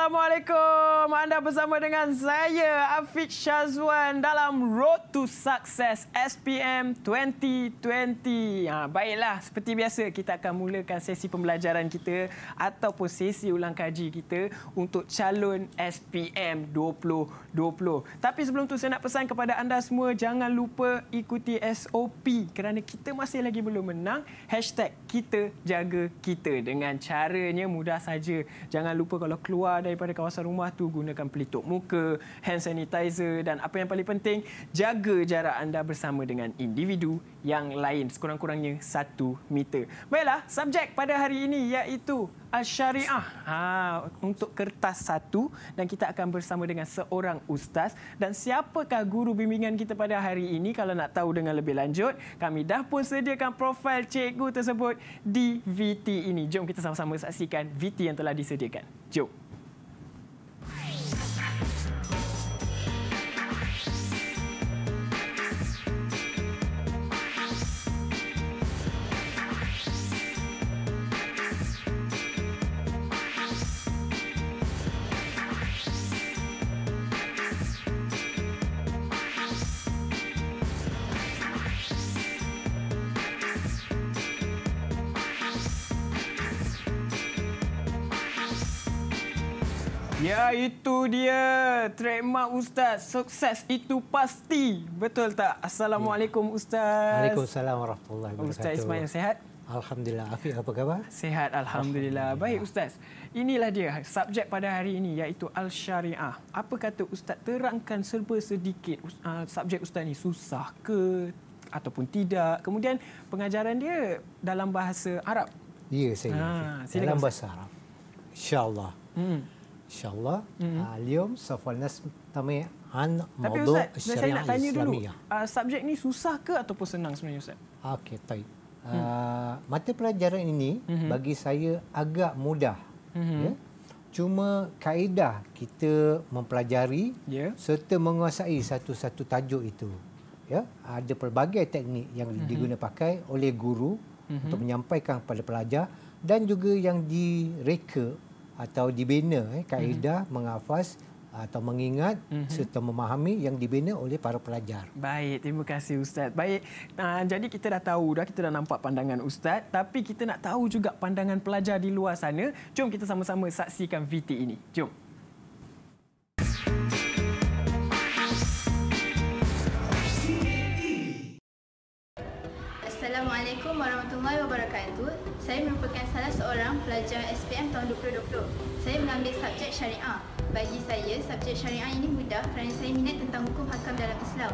Assalamualaikum. Anda bersama dengan saya, Afiq Syazwan dalam Road to Success SPM 2020. Ha, baiklah, seperti biasa kita akan mulakan sesi pembelajaran kita ataupun sesi ulang kaji kita untuk calon SPM 2020. Tapi sebelum tu saya nak pesan kepada anda semua, jangan lupa ikuti SOP kerana kita masih lagi belum menang. Hashtag kita jaga kita dengan caranya mudah saja. Jangan lupa kalau keluar daripada kawasan rumah tu gunakan pelitup muka, hand sanitizer dan apa yang paling penting, jaga jarak anda bersama dengan individu yang lain sekurang-kurangnya satu meter. Baiklah, subjek pada hari ini iaitu Al-Syariah ha, untuk kertas satu dan kita akan bersama dengan seorang ustaz dan siapakah guru bimbingan kita pada hari ini kalau nak tahu dengan lebih lanjut kami dah pun sediakan profil cikgu tersebut di VT ini. Jom kita sama-sama saksikan VT yang telah disediakan. Jom. itu dia trademark Ustaz. Sukses itu pasti. Betul tak? Assalamualaikum ya. Ustaz. Waalaikumsalam warahmatullahi wabarakatuh. Ustaz Ismail sehat? Alhamdulillah. Afiq apa khabar? Sehat Alhamdulillah. Alhamdulillah. Baik Ustaz. Inilah dia subjek pada hari ini iaitu Al-Syariah. Apa kata Ustaz terangkan serba sedikit ah, subjek Ustaz ni susah ke ataupun tidak? Kemudian pengajaran dia dalam bahasa Arab. Ya saya. Ha, dalam bahasa Arab. InsyaAllah. Hmm. InsyaAllah. Mm-hmm. Uh, Liam, Safwanas, Tapi Ustaz, saya nak tanya dulu. Uh, subjek ni susah ke ataupun senang sebenarnya Ustaz? Okey, baik. Hmm. Uh, mm-hmm. Mata pelajaran ini mm-hmm. bagi saya agak mudah. Mm-hmm. Yeah? Cuma kaedah kita mempelajari yeah. serta menguasai satu-satu tajuk itu. Ya. ada pelbagai teknik yang mm-hmm. oleh guru mm-hmm. untuk menyampaikan kepada pelajar dan juga yang direka atau dibina eh, kaedah mhm. hmm. menghafaz atau mengingat mm-hmm. serta memahami yang dibina oleh para pelajar. Baik, terima kasih ustaz. Baik. Uh, jadi kita dah tahu dah kita dah nampak pandangan ustaz, tapi kita nak tahu juga pandangan pelajar di luar sana. Jom kita sama-sama saksikan VT ini. Jom. Assalamualaikum warahmatullahi wabarakatuh. Saya merupakan seorang pelajar SPM tahun 2020. Saya mengambil subjek syariah. Bagi saya, subjek syariah ini mudah kerana saya minat tentang hukum hakam dalam Islam.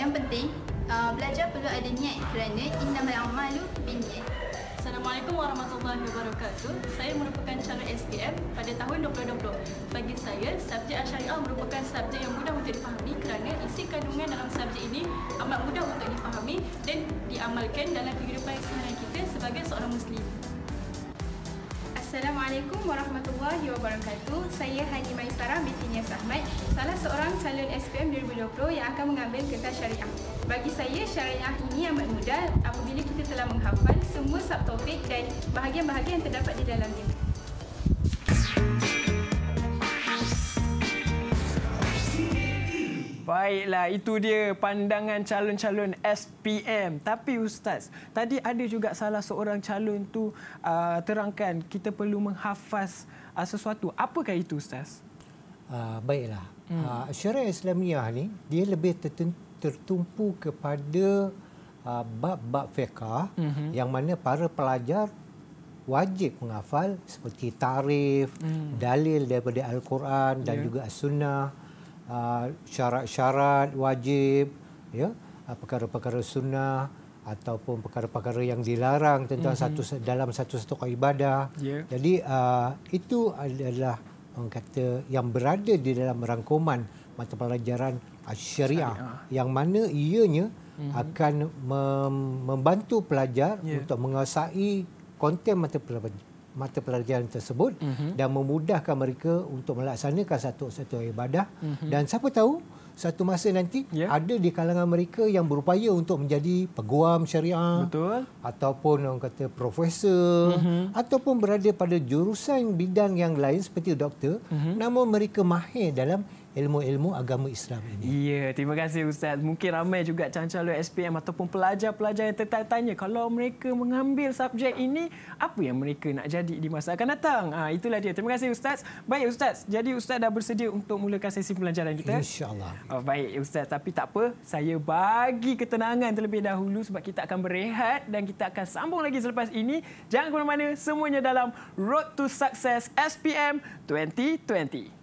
Yang penting, uh, belajar perlu ada niat kerana innamal a'malu binniat. Assalamualaikum warahmatullahi wabarakatuh. Saya merupakan calon SPM pada tahun 2020. Bagi saya, subjek syariah merupakan subjek yang mudah untuk dipahami kerana isi kandungan dalam subjek ini amat mudah untuk dipahami dan diamalkan dalam kehidupan sehari-hari kita sebagai seorang muslim. Assalamualaikum warahmatullahi wabarakatuh. Saya Haji Maisara binti Nias Ahmad, salah seorang calon SPM 2020 yang akan mengambil kertas syariah. Bagi saya, syariah ini amat mudah apabila kita telah menghafal semua subtopik dan bahagian-bahagian yang terdapat di dalamnya. Baiklah, itu dia pandangan calon-calon SPM. Tapi Ustaz, tadi ada juga salah seorang calon tu uh, terangkan kita perlu menghafaz uh, sesuatu. Apakah itu Ustaz? Uh, baiklah, hmm. uh, syariah Islamiyah ni dia lebih tertumpu kepada uh, bab-bab fiqah hmm. yang mana para pelajar wajib menghafal seperti tarif, hmm. dalil daripada Al-Quran dan yeah. juga As-Sunnah. Ah, syarat-syarat uh, wajib ya uh, perkara-perkara sunnah ataupun perkara-perkara yang dilarang tentang mm-hmm. satu dalam satu-satu ibadah. Yeah. Jadi uh, itu adalah orang kata yang berada di dalam rangkuman mata pelajaran syariah, syariah. yang mana ianya mm-hmm. akan mem- membantu pelajar yeah. untuk menguasai konten mata pelajaran mata pelajaran tersebut mm-hmm. dan memudahkan mereka untuk melaksanakan satu-satu ibadah mm-hmm. dan siapa tahu satu masa nanti yeah. ada di kalangan mereka yang berupaya untuk menjadi peguam syariah Betul. ataupun orang kata profesor mm-hmm. ataupun berada pada jurusan bidang yang lain seperti doktor mm-hmm. namun mereka mahir dalam ilmu-ilmu agama Islam ini. Ya, terima kasih Ustaz. Mungkin ramai juga calon-calon SPM ataupun pelajar-pelajar yang tertanya kalau mereka mengambil subjek ini, apa yang mereka nak jadi di masa akan datang? ha, itulah dia. Terima kasih Ustaz. Baik Ustaz, jadi Ustaz dah bersedia untuk mulakan sesi pelajaran kita? InsyaAllah. Oh, baik Ustaz, tapi tak apa. Saya bagi ketenangan terlebih dahulu sebab kita akan berehat dan kita akan sambung lagi selepas ini. Jangan ke mana-mana, semuanya dalam Road to Success SPM 2020.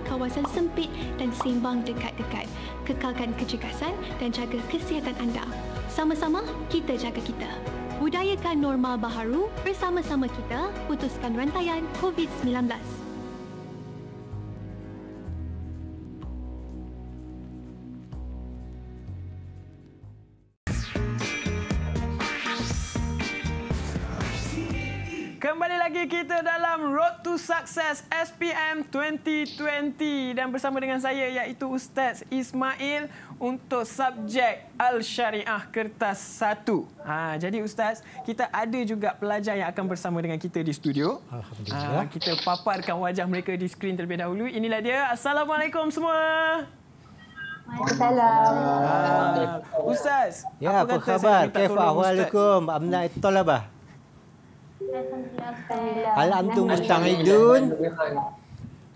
kawasan sempit dan simbang dekat-dekat. Kekalkan kecekasan dan jaga kesihatan anda. Sama-sama kita jaga kita. Budayakan normal baharu bersama-sama kita putuskan rantaian COVID-19. kita dalam Road to Success SPM 2020 dan bersama dengan saya iaitu Ustaz Ismail untuk subjek Al-Syariah Kertas 1. Ha, jadi Ustaz, kita ada juga pelajar yang akan bersama dengan kita di studio. Alhamdulillah. Ha, kita paparkan wajah mereka di skrin terlebih dahulu. Inilah dia. Assalamualaikum semua. Waalaikumsalam. Ha, Ustaz, ya, apa, apa kata khabar? Kaifa ahwalukum? Amna talabah? Alhamdulillah. Hal antum mustang idun.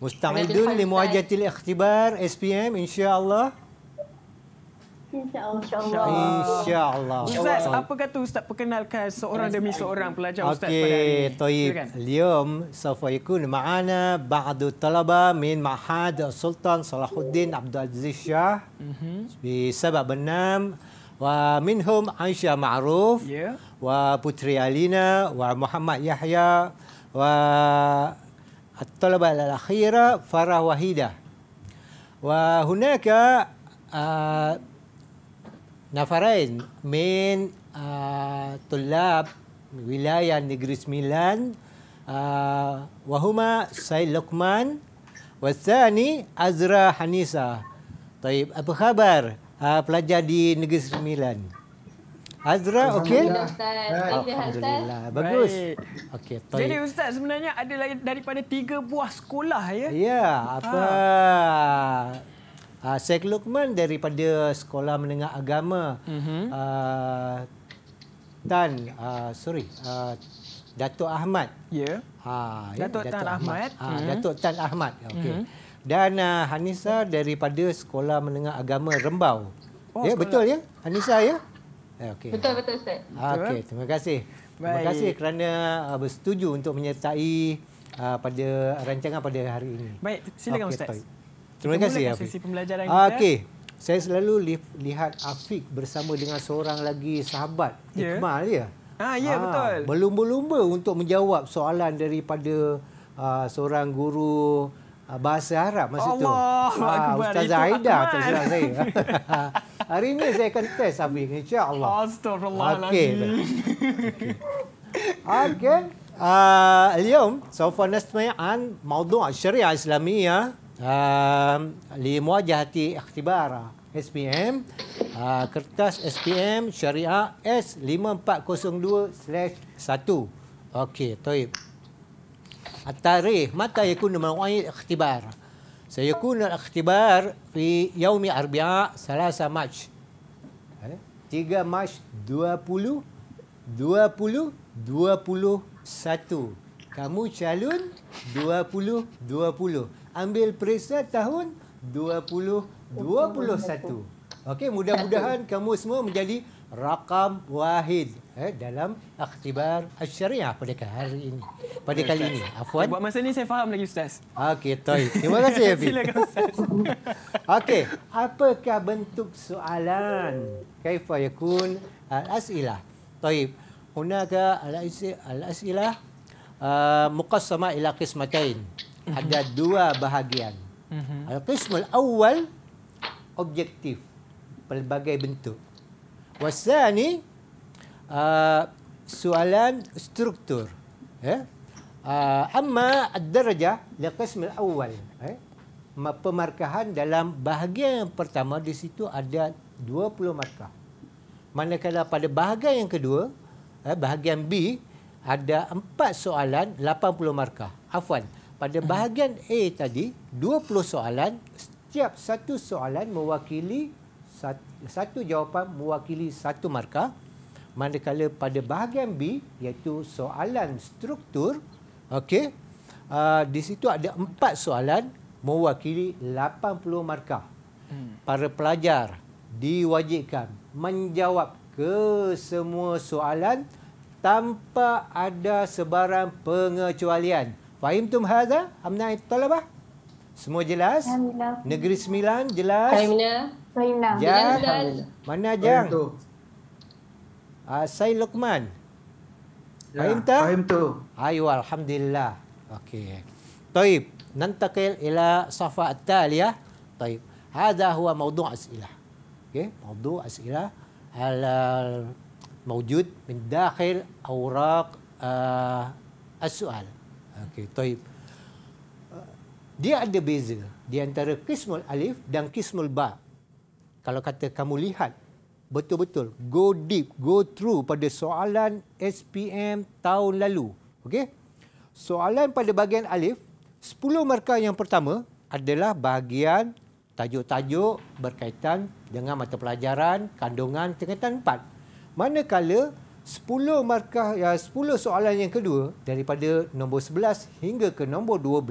Mustang idun li muajatil ikhtibar SPM insya-Allah. Insya-Allah. Insya-Allah. Ustaz, apa kata ustaz perkenalkan seorang demi seorang pelajar ustaz okay, pada hari ini? Okey, Liam, sawfa yakun ma'ana ba'du talaba min Ma'had Sultan Salahuddin Abdul Aziz Shah. Mhm. Sebab benam wa minhum Aisyah Ma'ruf. Ya wa Putri Alina wa Muhammad Yahya wa At-Talabat Al-Akhira Farah Wahidah. Wa hunaka uh, nafarain min uh, tulab wilayah Negeri Sembilan uh, wa huma Syed Luqman wa Thani Azra Hanisa. Taib, apa khabar uh, pelajar di Negeri Sembilan? Azra, okey? Alhamdulillah. Bagus. Okey, Jadi Ustaz sebenarnya ada lagi daripada tiga buah sekolah ya? Ya, apa? Ha. Uh, ah, Syek Lukman daripada Sekolah Menengah Agama. Uh -huh. uh, Tan, uh, sorry, uh, Datuk Ahmad. Ya. Ha, ya, Datuk, Datuk Tan Ahmad. Ahmad. Ha, uh Datuk Tan Ahmad, okey. Uh Dan uh, Hanisa daripada Sekolah Menengah Agama Rembau. Oh, ya, sekolah. betul ya? Hanisa ya? Eh, okay. Betul betul Ustaz. Ah, okey, eh? terima kasih. Baik. Terima kasih kerana uh, bersetuju untuk menyertai uh, pada rancangan pada hari ini. Baik, silakan okay, Ustaz. Baik. Terima kasih ya. Sesi pembelajaran kita. Ya. Okey. Saya selalu li lihat Afiq bersama dengan seorang lagi sahabat, yeah. Iqmal ya. Ah, ya ah, betul. Berlumba-lumba untuk menjawab soalan daripada uh, seorang guru uh, bahasa Arab masa Allah, tu. Allah, uh, Ustaz Aida tak silap saya. Hari ini saya akan test Afiq. InsyaAllah. Astagfirullahaladzim. Okey. Okey. Okay. Uh, سوف نستمع عن موضوع Syariah الإسلامية uh, لمواجهة اختبار SPM uh, kertas SPM syariah S5402-1 Okey, Toib. At-tarikh, mata yakun nama wa'id ikhtibar uh, saya kun al-akhtibar fi yaumi arbi'a salasa march 3 Mac 20 20 21 kamu calon 20 20 ambil periksa tahun 20 21 okey mudah-mudahan kamu semua menjadi rakam wahid eh, dalam akhtibar syariah pada hari ini. Pada kali ini. Afwan. Eh, buat masa ni saya faham lagi Ustaz. Okey, toy. Terima kasih, Abi. Silakan Ustaz. Okey, apakah bentuk soalan? Kaifa yakun al-as'ilah? Toyib. Hunaka al-as'ilah uh, muqassama ila qismatain. Mhm. Ada dua bahagian. Mhm. Al-qismul awal objektif pelbagai bentuk. Wasani uh, soalan struktur. Eh? Uh, amma ad-daraja la qism al-awwal. Eh? Ya. Pemarkahan dalam bahagian yang pertama di situ ada 20 markah. Manakala pada bahagian yang kedua, eh, bahagian B, ada empat soalan 80 markah. Afwan, pada bahagian A tadi, 20 soalan, setiap satu soalan mewakili satu jawapan mewakili satu markah manakala pada bahagian B iaitu soalan struktur okey uh, di situ ada empat soalan mewakili 80 markah hmm. para pelajar diwajibkan menjawab ke semua soalan tanpa ada sebarang pengecualian fahim tum hadza eh? amna talabah semua jelas negeri 9 jelas Sainah. Jang. Mana Jang? Ah, uh, Sain Lukman. Ya, fahim tak? Fahim tu. Ayuh, Alhamdulillah. Okey. Taib. Nantakil ila safa at-tal ya. Taib. Hada huwa maudu' as'ilah. Okey. Maudu' as'ilah. Hal mawujud min dakhil awraq uh, as-su'al. Okey. Taib. Ah, dia ada beza di antara kismul alif dan kismul ba' kalau kata kamu lihat betul-betul go deep, go through pada soalan SPM tahun lalu. Okey. Soalan pada bahagian alif, 10 markah yang pertama adalah bahagian tajuk-tajuk berkaitan dengan mata pelajaran kandungan tingkatan 4. Manakala 10 markah ya 10 soalan yang kedua daripada nombor 11 hingga ke nombor 12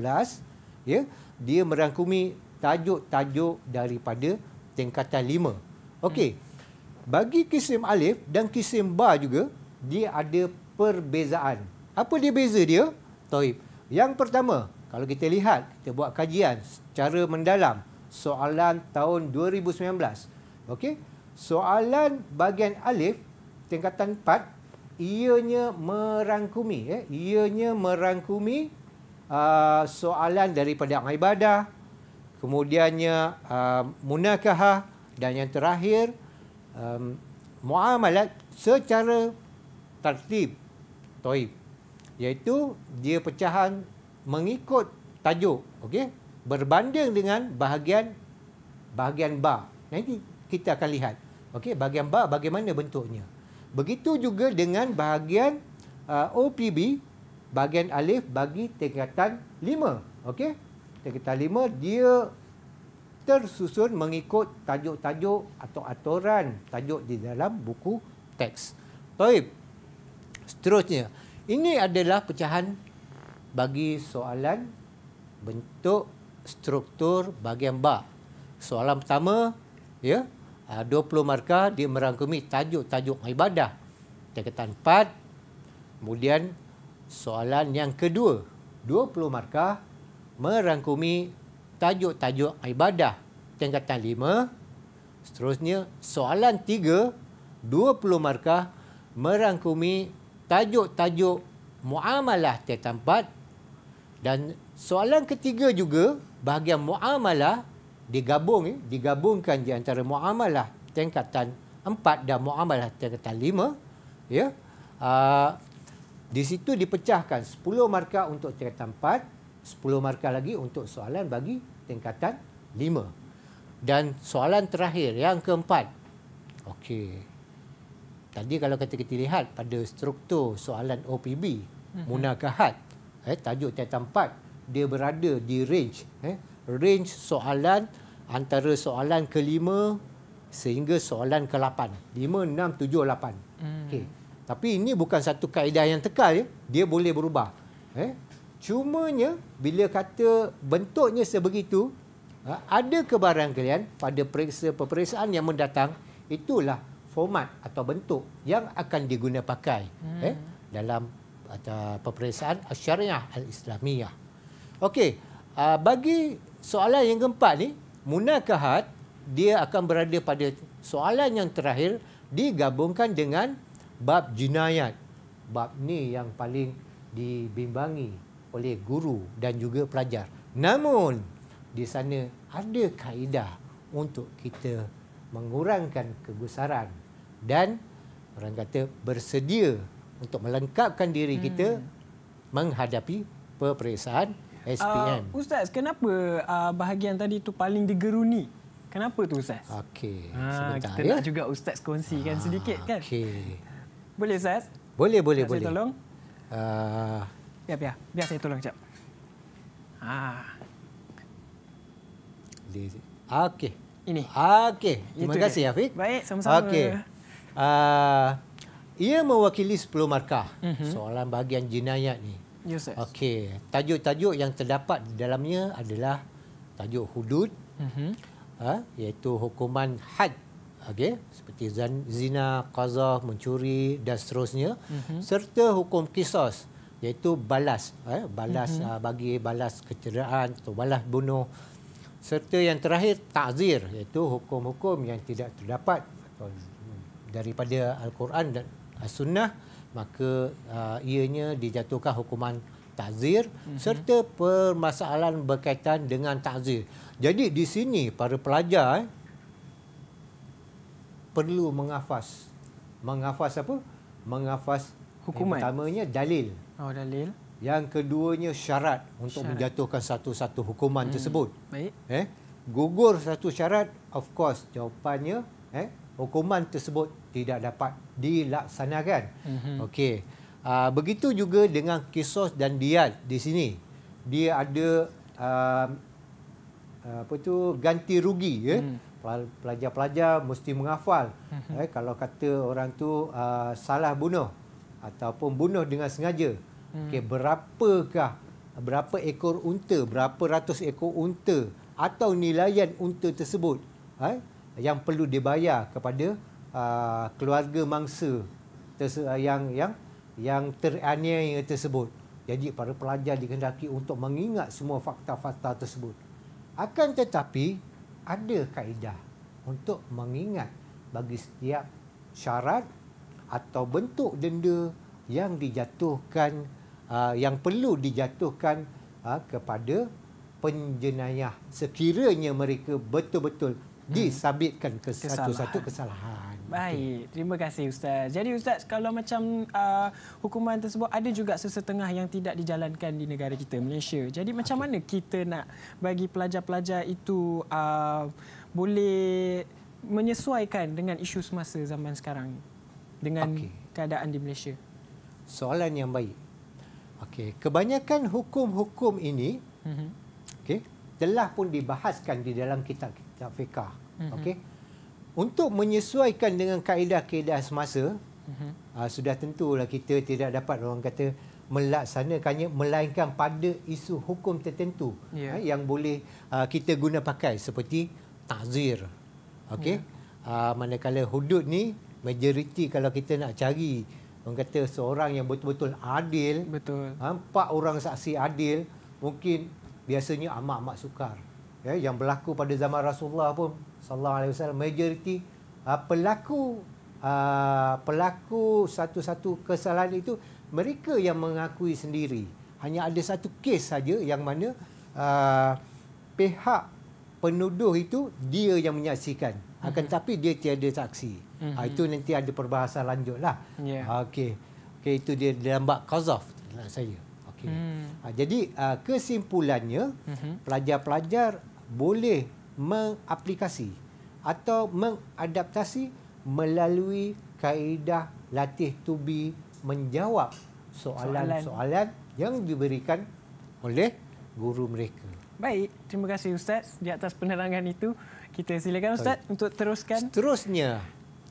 ya dia merangkumi tajuk-tajuk daripada tingkatan 5. Okey. Hmm. Bagi kisim alif dan kisim ba juga dia ada perbezaan. Apa dia beza dia? Taib. Yang pertama, kalau kita lihat kita buat kajian secara mendalam soalan tahun 2019. Okey. Soalan bahagian alif tingkatan 4 ianya merangkumi eh ianya merangkumi uh, soalan daripada ibadah kemudiannya uh, munakahah dan yang terakhir um, muamalat secara tertib toib iaitu dia pecahan mengikut tajuk okey berbanding dengan bahagian bahagian ba nanti kita akan lihat okey bahagian ba bagaimana bentuknya begitu juga dengan bahagian uh, OPB bahagian alif bagi tingkatan 5 okey yang kita lima dia tersusun mengikut tajuk-tajuk atau aturan tajuk di dalam buku teks. Baik. Seterusnya, ini adalah pecahan bagi soalan bentuk struktur bahagian bar. Soalan pertama, ya, 20 ah, markah dia merangkumi tajuk-tajuk ibadah. Tingkatan 4. Kemudian soalan yang kedua, 20 markah merangkumi tajuk-tajuk ibadah tingkatan 5. Seterusnya, soalan 3, 20 markah merangkumi tajuk-tajuk muamalah tingkatan 4. Dan soalan ketiga juga, bahagian muamalah digabung, eh, digabungkan di antara muamalah tingkatan 4 dan muamalah tingkatan 5. Ya. Uh, di situ dipecahkan 10 markah untuk tingkatan 4 10 markah lagi untuk soalan bagi tingkatan 5. Dan soalan terakhir yang keempat. Okey. Tadi kalau kata kita lihat pada struktur soalan OPB, mhm. munakahat, eh tajuk tiada empat, dia berada di range, eh range soalan antara soalan kelima sehingga soalan ke-8. 5 6 7 8. Okey. Tapi ini bukan satu kaedah yang tekal ya. Dia boleh berubah. Eh, Cumanya bila kata bentuknya sebegitu ha, ada kebarang kalian pada periksa-periksaan yang mendatang itulah format atau bentuk yang akan digunapakai hmm. eh, dalam uh, peperiksaan syariah al-islamiyah. Okey, uh, bagi soalan yang keempat ni munakahat dia akan berada pada soalan yang terakhir digabungkan dengan bab jinayat. Bab ni yang paling dibimbangi oleh guru dan juga pelajar. Namun, di sana ada kaedah untuk kita mengurangkan kegusaran dan orang kata bersedia untuk melengkapkan diri kita hmm. menghadapi peperiksaan SPM. Uh, Ustaz, kenapa uh, bahagian tadi itu paling digeruni? Kenapa tu Ustaz? Okey, ah, sebentar. Kita ya? nak juga Ustaz kongsikan ha, sedikit kan? Okey. Boleh Ustaz? Boleh, boleh, nak boleh. tolong. Uh, Biar, biar. Biar saya tolong sekejap. Ha. Okey. Ini. Okey. Terima kasih, dia. Baik, sama-sama. Okey. Uh, ia mewakili 10 markah mm-hmm. soalan bahagian jenayat ni. Yes, ya, Okey. Tajuk-tajuk yang terdapat di dalamnya adalah tajuk hudud, mm-hmm. ha, iaitu hukuman had Okay. Seperti zina, qazah, mencuri dan seterusnya. Mm-hmm. Serta hukum kisos iaitu balas eh, balas mm-hmm. bagi balas kecederaan atau balas bunuh serta yang terakhir takzir iaitu hukum-hukum yang tidak terdapat daripada al-Quran dan as-Sunnah maka uh, ianya dijatuhkan hukuman takzir mm-hmm. serta permasalahan berkaitan dengan takzir. Jadi di sini para pelajar eh, perlu menghafaz menghafaz apa? menghafaz hukuman. Yang pertamanya dalil. Oh, dalil. Yang keduanya syarat untuk syarat. menjatuhkan satu-satu hukuman hmm. tersebut. Baik. Eh, gugur satu syarat, of course jawapannya eh hukuman tersebut tidak dapat dilaksanakan. Hmm. Okey. Uh, begitu juga dengan kisos dan diat di sini. Dia ada uh, apa tu ganti rugi ya. Eh. Hmm. Pelajar-pelajar mesti menghafal. Mhm. Eh kalau kata orang tu uh, salah bunuh ataupun bunuh dengan sengaja. Hmm. Okey, berapakah berapa ekor unta, berapa ratus ekor unta atau nilaian unta tersebut eh, yang perlu dibayar kepada uh, keluarga mangsa ah, yang yang yang teraniaya tersebut. Jadi para pelajar dikehendaki untuk mengingat semua fakta-fakta tersebut. Akan tetapi ada kaedah untuk mengingat bagi setiap syarat atau bentuk denda yang dijatuhkan uh, yang perlu dijatuhkan uh, kepada penjenayah sekiranya mereka betul-betul hmm. disabitkan ke satu-satu kesalahan. Baik, terima kasih ustaz. Jadi ustaz kalau macam uh, hukuman tersebut ada juga sesetengah yang tidak dijalankan di negara kita Malaysia. Jadi macam mana kita nak bagi pelajar-pelajar itu uh, boleh menyesuaikan dengan isu semasa zaman sekarang dengan okay. keadaan di Malaysia? Soalan yang baik. Okey, kebanyakan hukum-hukum ini mm-hmm. okey, telah pun dibahaskan di dalam kitab kita fiqah. Mm-hmm. Okey. Untuk menyesuaikan dengan kaedah-kaedah semasa, mm-hmm. aa, ah, sudah tentulah kita tidak dapat orang kata melaksanakannya melainkan pada isu hukum tertentu yeah. eh, yang boleh aa, ah, kita guna pakai seperti takzir. Okey. Yeah. Ya. manakala hudud ni majoriti kalau kita nak cari orang kata seorang yang betul-betul adil betul ha, empat orang saksi adil mungkin biasanya amat-amat sukar ya yang berlaku pada zaman Rasulullah pun sallallahu alaihi wasallam majoriti ha, pelaku ha, pelaku satu-satu kesalahan itu mereka yang mengakui sendiri hanya ada satu kes saja yang mana ha, pihak penuduh itu dia yang menyaksikan akan mhm. tapi dia tiada saksi. Mm-hmm. itu nanti ada perbahasan lanjut lah. Yeah. Ya. Okey, okay, itu dia dalam bab Kozov dalam saya. Okay. Mm. Ha, ah, jadi uh, kesimpulannya, mm-hmm. pelajar-pelajar boleh mengaplikasi atau mengadaptasi melalui kaedah latih tubi menjawab soalan-soalan yang diberikan oleh guru mereka. Baik, terima kasih Ustaz di atas penerangan itu. Kita silakan Ustaz Baik. untuk teruskan. Seterusnya,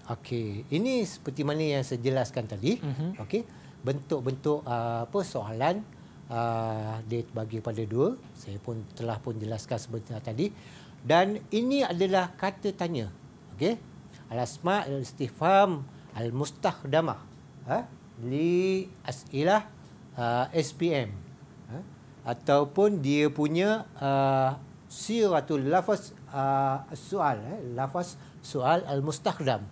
Okey, ini seperti mana yang saya jelaskan tadi. Mm -hmm. Okey, bentuk-bentuk uh, apa soalan uh, dia bagi pada dua. Saya pun telah pun jelaskan sebenarnya tadi. Dan ini adalah kata tanya. Okey, alasma istifham al mustakhdamah ha? li asilah uh, SPM ha? ataupun dia punya uh, siratul lafaz uh, soal, eh? lafaz soal al mustakhdam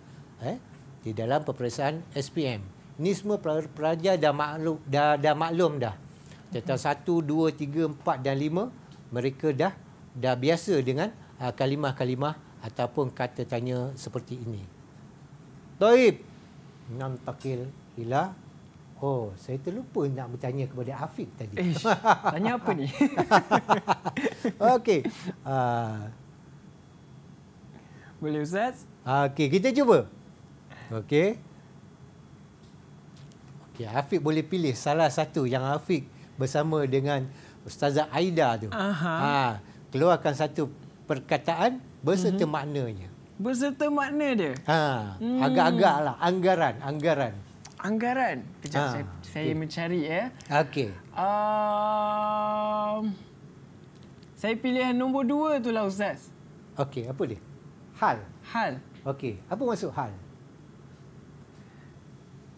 eh, di dalam peperiksaan SPM. Ini semua pelajar dah maklum dah, dah, maklum dah. Catatan satu dua tiga empat dan lima mereka dah dah biasa dengan ah, kalimah-kalimah uh, ataupun kata tanya seperti ini. Toib nam takil ila Oh, saya terlupa nak bertanya kepada Afiq tadi. Eish, eh, tanya apa ni? Okey. Uh. Boleh Ustaz? Ah, okey, kita cuba. Okey. Okey, Afiq boleh pilih salah satu yang Afiq bersama dengan Ustazah Aida tu. Aha. Ha, keluarkan satu perkataan berserta mm -hmm. maknanya. Berserta makna dia? Ha. Hmm. Agak-agaklah anggaran, anggaran. Anggaran. Kejap ha. saya saya okay. mencari ya. Okey. Um, saya pilih yang nombor dua tu lah Ustaz. Okey, apa dia? Hal. Hal. Okey, apa maksud hal?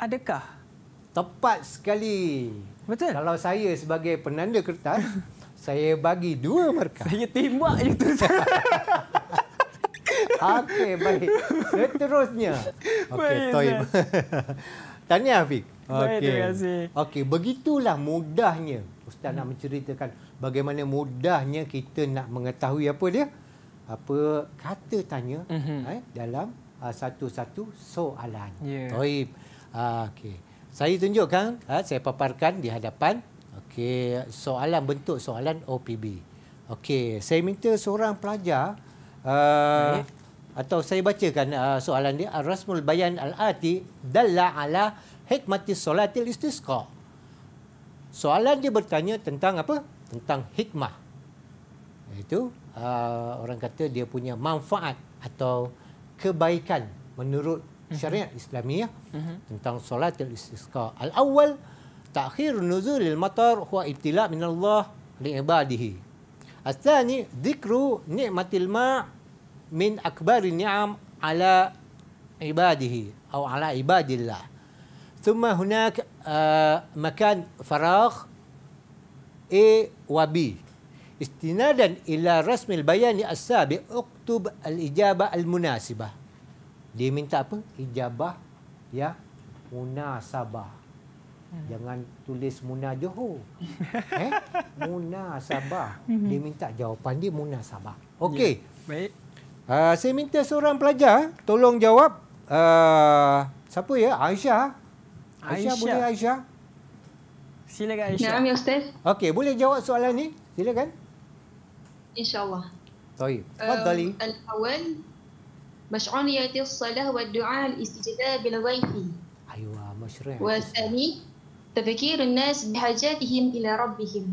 adakah? Tepat sekali. Betul. Kalau saya sebagai penanda kertas, saya bagi dua markah. Saya tembak je tu. Okey, baik. Seterusnya. Okey, toy. Tanya Afiq. Okey. terima kasih. Okey, begitulah mudahnya. Ustaz hmm. nak menceritakan bagaimana mudahnya kita nak mengetahui apa dia. Apa kata tanya mm-hmm. eh, dalam uh, satu-satu soalan. Yeah. Toib. Ah, okay, Saya tunjukkan, ha, saya paparkan di hadapan. Okay, soalan bentuk soalan OPB. Okay, saya minta seorang pelajar uh, ah, okay. atau saya bacakan uh, soalan dia Ar-Rasmul Bayan Al-Ati dalla ala hikmati solatil istisqa. Soalan dia bertanya tentang apa? Tentang hikmah. Itu uh, orang kata dia punya manfaat atau kebaikan menurut syariat Islamiah mhm. tentang solatul istisqa. Al-awwal ta'khir nuzulil matar huwa ibtila' minallah li'ibadihi. Al-thani dhikru ni'matil ma' min akbari ni'am ala ibadihi atau ala ibadillah. Thumma hunak eh, makan farag A wa B. Istinadan ila rasmil bayani as-sabi uktub al-ijabah al-munasibah dia minta apa ijabah ya munasabah hmm. jangan tulis munajohor eh munasabah hmm. dia minta jawapan dia munasabah okey ya. baik uh, saya minta seorang pelajar tolong jawab uh, siapa ya Aisyah Aisyah, Aisyah boleh Aisyah silakan Aisyah ya ustaz okey boleh jawab soalan ni silakan insyaallah طيب تفضلي uh, um, مشعونية الصلاة والدعاء الاستجداب للغيث أيوة مشروع والثاني تفكير الناس بحاجاتهم إلى ربهم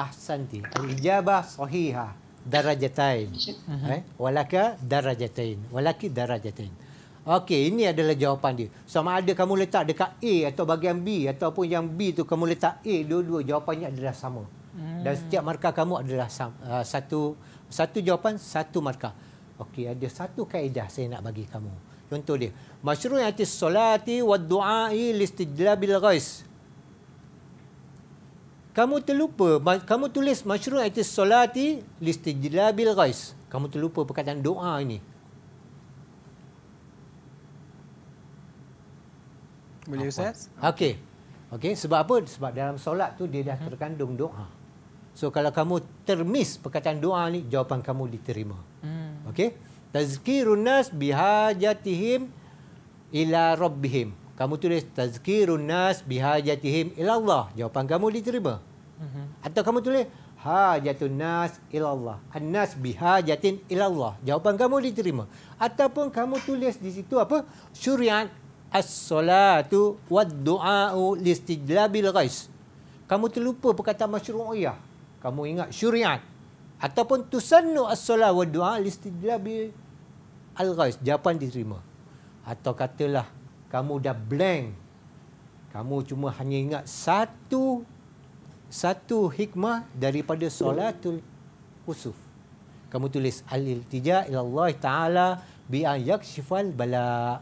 أحسنتي الإجابة صحيحة درجتين eh? ولكن درجتين ولكن درجتين Okey, ini adalah jawapan dia. Sama ada kamu letak dekat A atau bagian B ataupun yang B tu kamu letak A, dua-dua jawapannya adalah sama. Hmm. Dan setiap markah kamu adalah uh, satu satu jawapan, satu markah. Okey, ada satu kaedah saya nak bagi kamu. Contoh dia. Masyru yang solati wa du'ai listijlabil ghais. Kamu terlupa, kamu tulis masyru yang artis solati listijlabil ghais. Kamu terlupa perkataan doa ini. Boleh Ustaz? Okey. Okey, sebab apa? Sebab dalam solat tu dia dah hmm. terkandung doa. So kalau kamu termis perkataan doa ni, jawapan kamu diterima. Hmm. Okey. Tazkirun nas bihajatihim ila rabbihim. Kamu tulis tazkirun nas bihajatihim ila Allah. Jawapan kamu diterima. Mhm. Atau kamu tulis hajatun nas ila Allah. An-nas bihajatin ila Allah. Jawapan kamu diterima. Ataupun kamu tulis di situ apa? Syuriat as-salatu wad du'a'u listijlabil ghais. Kamu terlupa perkataan masyru'iyah. Kamu ingat syuriat ataupun tusannu as-salah wa du'a listijabi al-ghais jawapan diterima atau katalah kamu dah blank kamu cuma hanya ingat satu satu hikmah daripada solatul khusuf kamu tulis al-iltija ila Allah taala bi an yakshifal bala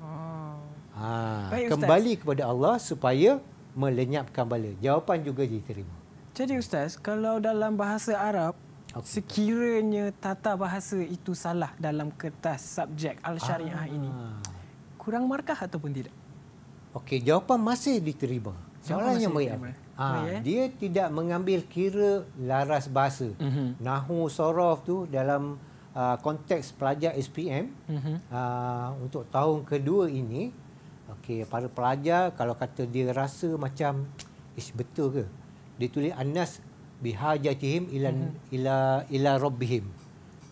oh. ha, kembali kepada Allah supaya melenyapkan bala jawapan juga diterima jadi ustaz kalau dalam bahasa Arab Okay. Sekiranya tata bahasa itu salah dalam kertas subjek al-syariah ah. ini, kurang markah ataupun tidak? Okey, jawapan masih diterima. Soalannya Maria. Ha, dia tidak mengambil kira laras bahasa. Mm-hmm. Nahu sorof tu dalam uh, konteks pelajar SPM mm-hmm. uh, ah, untuk tahun kedua ini, okay para pelajar kalau kata dia rasa macam is betul ke? Dia tulis anas bihajatihim ilan mm-hmm. ila ila rabbihim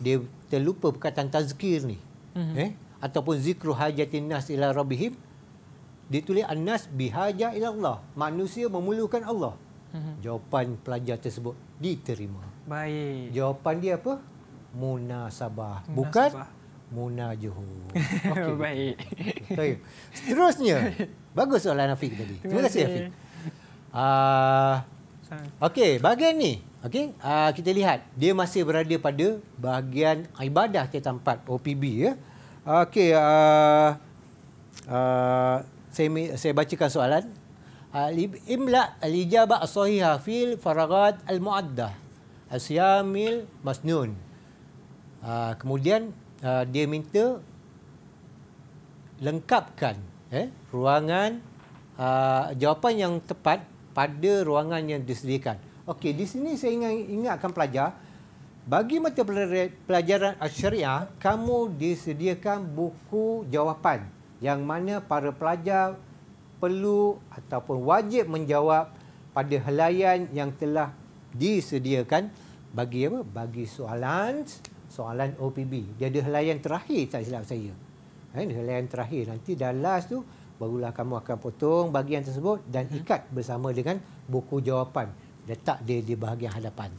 dia terlupa perkataan tazkir ni mm-hmm. eh ataupun zikru hajatin nas ila rabbihim dia tulis annas bihaja ila Allah manusia memerlukan Allah mm-hmm. jawapan pelajar tersebut diterima baik jawapan dia apa munasabah, munasabah. bukan munajuh okay. baik okay. seterusnya bagus soalan Afiq tadi terima kasih Afiq Uh, Okey, bahagian ni, okey, uh, kita lihat dia masih berada pada bahagian ibadah tiada tempat OPB ya. Okey, uh, uh, saya saya bacakan soalan. Imla al-ijaba as-sahiha fil faragat al-mu'addah asyamil masnun. kemudian uh, dia minta lengkapkan eh ruangan uh, jawapan yang tepat pada ruangan yang disediakan. Okey, di sini saya ingat ingatkan pelajar bagi mata pelajaran syariah, kamu disediakan buku jawapan yang mana para pelajar perlu ataupun wajib menjawab pada helaian yang telah disediakan bagi apa? Bagi soalan soalan OPB. Dia ada helaian terakhir tak silap saya. Eh, helaian terakhir nanti dah last tu barulah kamu akan potong bahagian tersebut dan mm-hmm. ikat bersama dengan buku jawapan. Letak dia di bahagian hadapan.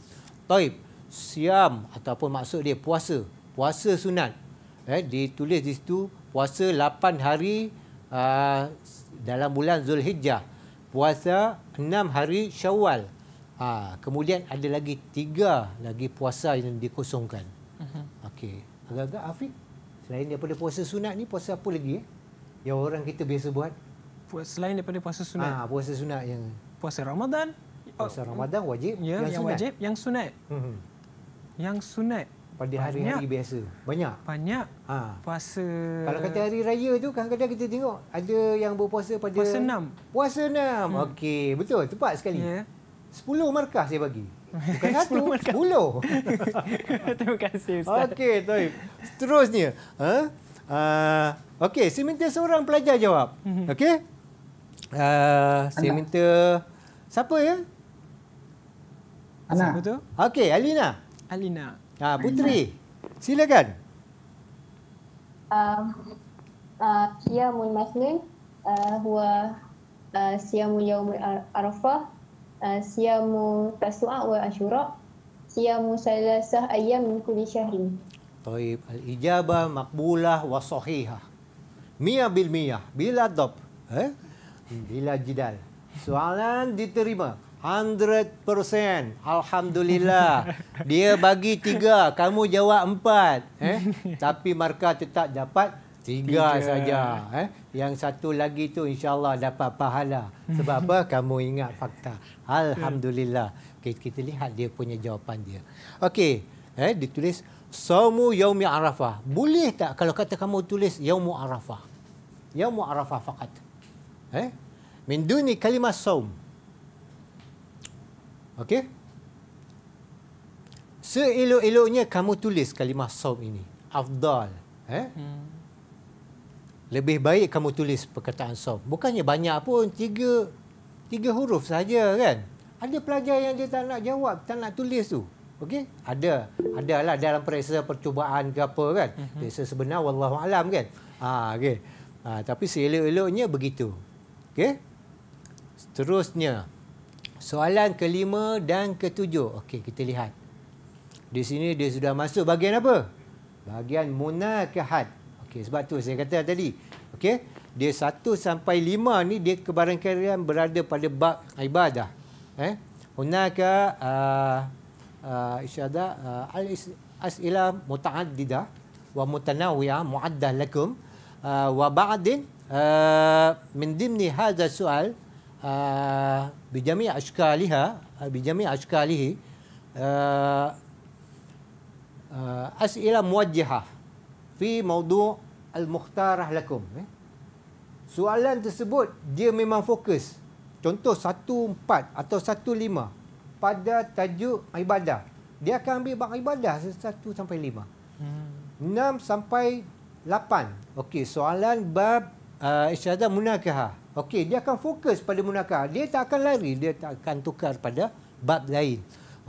Taib, siam ataupun maksud dia puasa. Puasa sunat. Eh, ditulis di situ, puasa 8 hari uh, dalam bulan Zulhijjah. Puasa 6 hari syawal. Ha, kemudian ada lagi 3 lagi puasa yang dikosongkan. Uh mm-hmm. -huh. Okey. Agak-agak Afiq, selain daripada puasa sunat ni, puasa apa lagi eh? yang orang kita biasa buat? Puasa selain daripada puasa sunat. Ah, puasa sunat yang puasa Ramadan. Puasa oh. Ramadan wajib ya, yang, yang sunat. wajib yang sunat. Mm-hmm. Yang sunat pada hari-hari biasa. Banyak. Banyak. Ha. Puasa Kalau kata hari raya tu kadang-kadang kita tengok ada yang berpuasa pada puasa enam. Puasa enam. Hmm. Okey, betul. Tepat sekali. Ya. Yeah. 10 markah saya bagi. Bukan satu, sepuluh. <10 Terima kasih Ustaz. Okey, Toib. Seterusnya. Ha? Uh, ah, okay, saya minta seorang pelajar jawab. Mhm. Okay? Uh, ah, saya minta... Siapa ya? Ana. Siapa tu? Okay, Alina. Alina. Ha, uh, Putri. Alina. Silakan. Um, uh, Kia Mun Masnun. Uh, huwa uh, Siamu Yaumul Arafah. Uh, Siamu Tasu'a wa Ashura. Siamu Salasah Ayam Kuli Syahrin. Taib al-ijabah makbulah wa sahihah. Mia bil mia. Bila dob. Eh? Bila jidal. Soalan diterima. 100%. Alhamdulillah. Dia bagi tiga. Kamu jawab empat. Eh? Tapi markah tetap dapat tiga, saja. Eh? Yang satu lagi tu insyaAllah dapat pahala. Sebab apa? Kamu ingat fakta. Alhamdulillah. Okay, kita lihat dia punya jawapan dia. Okey. Eh? Ditulis. Saumu yaumi arafah. Boleh tak kalau kata kamu tulis yaumu arafah? Yaumu arafah fakat. Eh? Min duni kalimah saum. Okey? Seelok-eloknya kamu tulis kalimah saum ini. Afdal. Eh? Hmm. Lebih baik kamu tulis perkataan saum. Bukannya banyak pun. Tiga, tiga huruf saja kan? Ada pelajar yang dia tak nak jawab, tak nak tulis tu. Okey, ada. Adalah dalam periksa percubaan ke apa kan. Mhm. Periksa sebenar wallahu alam kan. Ha okey. Ha, tapi seelok-eloknya begitu. Okey. Seterusnya. Soalan kelima dan ketujuh. Okey, kita lihat. Di sini dia sudah masuk bahagian apa? Bahagian munakahat. Okey, sebab tu saya kata tadi. Okey. Dia satu sampai lima ni dia kebarangkalian berada pada bab ibadah. Eh? Munakah ah, uh, Ah, isyada ah, al asila mutaaddida wa mutanawiya muadda lakum ah, wa ba'din min dimni hadha sual bi jami' ashkaliha bi jami' ashkalihi asila muwajjaha fi mawdu' al mukhtarah lakum eh. soalan tersebut dia memang fokus contoh 1 4 atau 1 5 pada tajuk ibadah. Dia akan ambil bab ibadah satu sampai lima, Hmm. 6 sampai lapan. Okey, soalan bab uh, isyadah munakahah. Okey, dia akan fokus pada munakah. Dia tak akan lari, dia tak akan tukar pada bab lain.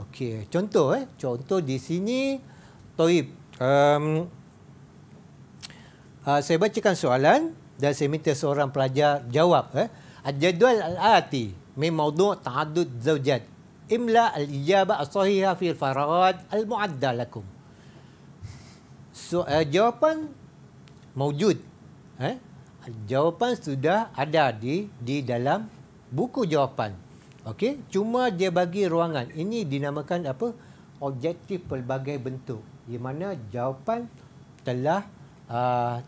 Okey, contoh eh. Contoh di sini Toib. Um, uh, saya bacakan soalan dan saya minta seorang pelajar jawab eh. Ajadwal al-ati mim mawdu' ta'addud املا الاجابه الصحيحه في الفراغات المعده لكم سؤال Jawapan موجود eh? Jawapan sudah ada di di dalam buku jawapan. Okey, cuma dia bagi ruangan. Ini dinamakan apa? Objektif pelbagai bentuk. Di mana jawapan telah uh,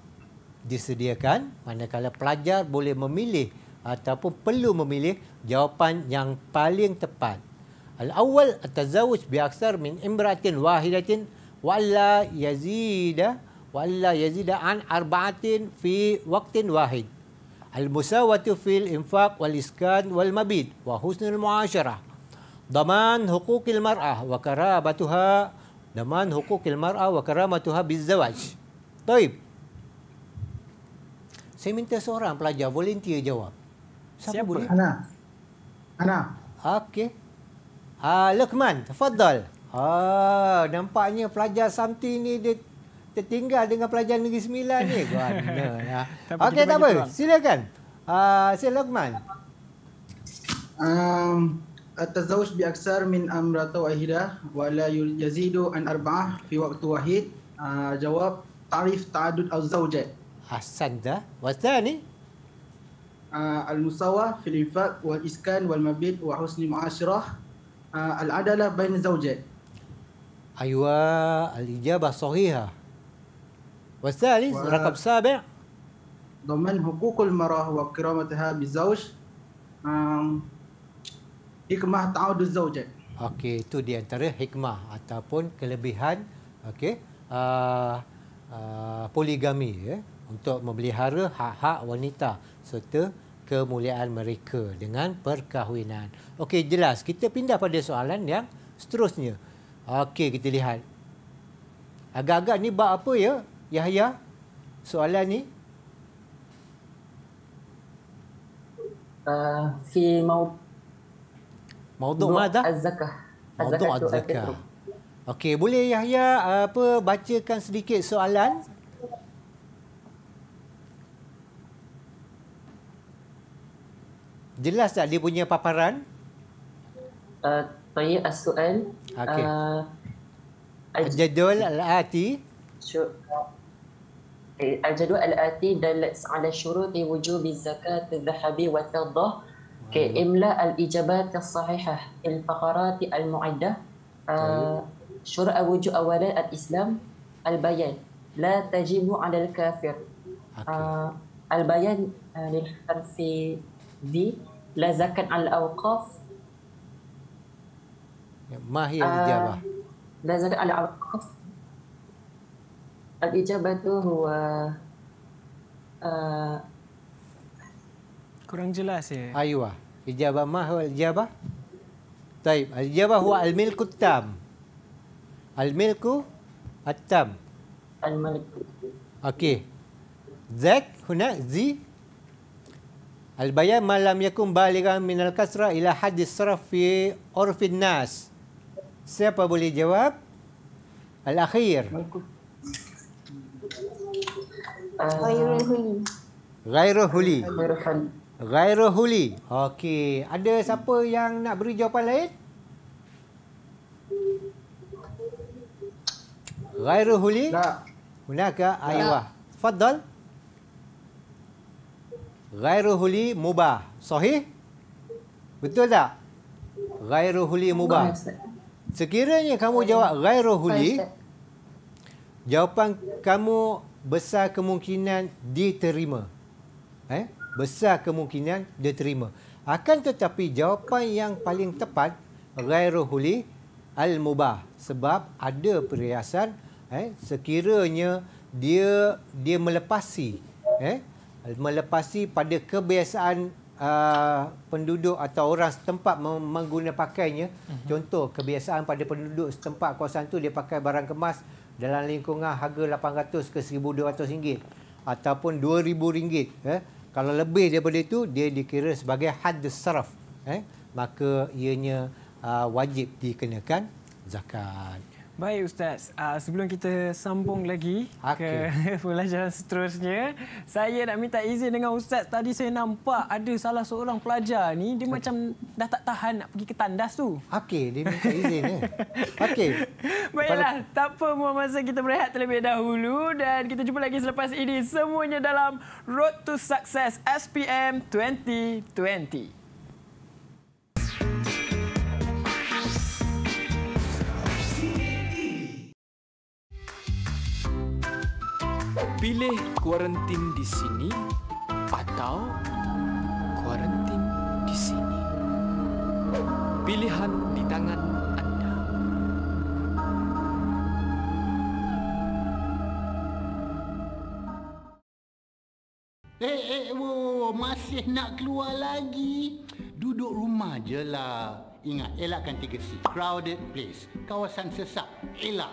disediakan manakala pelajar boleh memilih ataupun perlu memilih jawapan yang paling tepat. الأول التزوج بأكثر من امرأة واحدة وألا يزيد وألا يزيد عن أربعة في وقت واحد المساواة في الإنفاق والإسكان والمبيت وحسن المعاشرة ضمان حقوق المرأة وكرامتها ضمان حقوق المرأة وكرامتها بالزواج طيب saya minta seorang pelajar volunteer jawab siapa, siapa? boleh Ana Ana okey Ah, Lukman, tafadhal. Ah, nampaknya pelajar Samti ni dia tertinggal dengan pelajar Negeri Sembilan ni. Gwana lah. Okey, tak apa. Silakan. Ah, Sil Lukman. Um, Atazawus biaksar min amrata wahidah wa la yazidu an arba'ah fi waktu wahid. Uh, jawab tarif ta'adud al-zawjat. Hasan dah. What's that ni? Uh, ah, Al-Musawah fil infaq wal iskan wal mabid wa husni ma'asyirah Ah, al-adala bain zawjat. Aywa al-ijaba sahiha. Wa thalith raqab sabi' daman hukukul marah wa kiramatuha bi zawj. Um, hikmah ta'udu zawjat. Okey, itu di antara hikmah ataupun kelebihan okey. Uh, uh, poligami ya eh, untuk memelihara hak-hak wanita serta kemuliaan mereka dengan perkahwinan. Okey, jelas. Kita pindah pada soalan yang seterusnya. Okey, kita lihat. Agak-agak ni bab apa ya, Yahya? Soalan ni? Uh, fi mau... Mauduk mana dah? Az-Zakah. Az-Zakah. Okey, boleh Yahya ah, apa bacakan sedikit Soalan. jelas tak dia punya paparan? Uh, tanya asuan. Okay. Uh, Al-Jadul Al-Ati. Eh, Al-Jadul Al-Ati dalat ala syuruti wujubi zakat zahabi wa tadah. Okay, imla al-ijabat al-sahihah al-faqarat al-mu'iddah. Uh, Syurat al-wujud awalan al-Islam al-bayan. La tajibu ala al-kafir. Okay. Uh, al-bayan uh, lil di la zakat al awqaf ya ma hiya al ah, ijabah la zakat al awqaf al ijabah tu huwa uh, kurang jelas ya aywa ah. ijabah ma huwa al ijabah Taib, al-jabah huwa al-milku tam. Al-milku at-tam. Al-milku. Okey. Zak, huna, zi, Al-Bayan malam yakun balikan minal kasra ila hadis sarafi orfin nas. Siapa boleh jawab? Al-akhir. Ghairul Huli. Ghairul Huli. Ghairul Huli. Okey. Ada siapa yang nak beri jawapan lain? Ghairul Huli? Tak. Munaka Aywah. Tak. Tak. Ghairuhuli mubah. Sahih? Betul tak? Ghairuhuli mubah. Sekiranya kamu jawab ghairuhuli, jawapan kamu besar kemungkinan diterima. Eh? Besar kemungkinan diterima. Akan tetapi jawapan yang paling tepat ghairuhuli al-mubah sebab ada perhiasan eh sekiranya dia dia melepasi eh melepasi pada kebiasaan uh, penduduk atau orang setempat menggunakan pakainya. Uh-huh. Contoh kebiasaan pada penduduk setempat kawasan tu dia pakai barang kemas dalam lingkungan harga 800 ke 1200 ringgit ataupun 2000 ringgit eh. Kalau lebih daripada itu dia dikira sebagai had saraf eh. Maka ianya uh, wajib dikenakan zakat. Baik Ustaz, uh, sebelum kita sambung lagi okay. ke pelajaran seterusnya, saya nak minta izin dengan Ustaz. Tadi saya nampak ada salah seorang pelajar ni, dia okay. macam dah tak tahan nak pergi ke tandas tu. Okey, dia minta izin. eh. Okey. Baiklah, Pada... tak apa muang masa kita berehat terlebih dahulu dan kita jumpa lagi selepas ini semuanya dalam Road to Success SPM 2020. pilih kuarantin di sini atau kuarantin di sini. Pilihan di tangan anda. Eh, eh, wo, masih nak keluar lagi? Duduk rumah je lah. Ingat, elakkan tiga c Crowded place. Kawasan sesak. Elak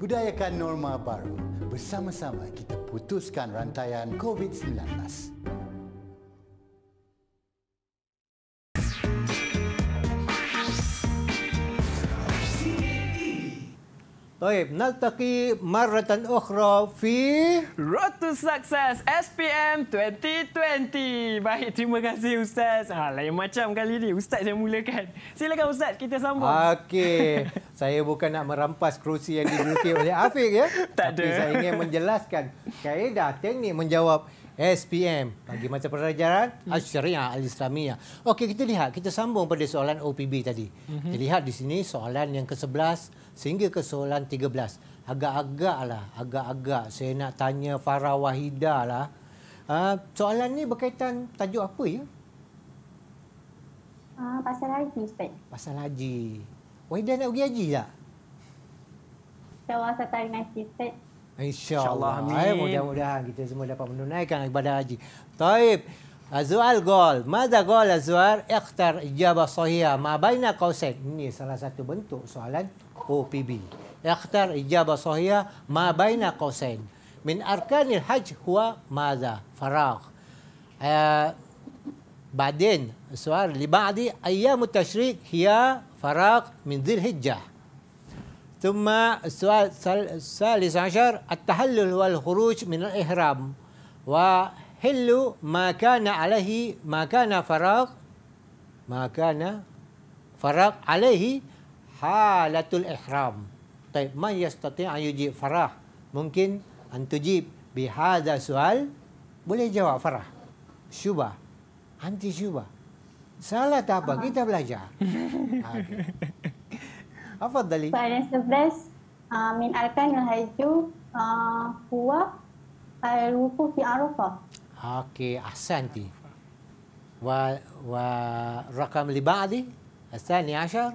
Budayakan norma baru. Bersama-sama kita putuskan rantaian COVID-19. طيب نلتقي مرة أخرى في Road to Success SPM 2020 Baik, terima kasih Ustaz ha, Lain macam kali ni Ustaz yang mulakan Silakan Ustaz, kita sambung Okey, saya bukan nak merampas kerusi yang diduduki oleh Afiq ya tak Tapi ada. saya ingin menjelaskan kaedah teknik menjawab SPM bagi mata pelajaran hmm. Asyariah Al-Islamiyah. Okey, kita lihat. Kita sambung pada soalan OPB tadi. Mm-hmm. Kita lihat di sini soalan yang ke-11 sehingga ke soalan 13. agak agak lah, agak-agak saya nak tanya Farah Wahida lah. Uh, soalan ni berkaitan tajuk apa ya? Uh, pasal haji, Ustaz. Pasal haji. Wahida nak pergi haji tak? InsyaAllah saya tarik haji, Ustaz. InsyaAllah. InsyaAllah. Eh, mudah-mudahan kita semua dapat menunaikan ibadah haji. Taib. Azwar gol. Mada gol Azwar? Ikhtar jawab sahihah. Ma baina kausen. Ini salah satu bentuk soalan بي اختر إجابة صحيحة ما بين قوسين من أركان الحج هو ماذا فراغ بعدين السؤال اللي بعدي أيام التشريق هي فراغ من ذي الحجة ثم السؤال الثالث عشر التحلل والخروج من الإحرام وحل ما كان عليه ما كان فراغ ما كان فراغ عليه halatul ihram. Taib man yastati ayuji farah. Mungkin antujib bihada soal. Boleh jawab farah. Syuba, Anti syuba, Salah tak apa. Kita belajar. Ah, okay. Apa dali? Pada yang sebelas. Uh, min arkan al-hajju. Ah, huwa. al fi arufah. Okey. Ahsan ti. Wa, wa rakam liba'adi. Ahsan ni asyar.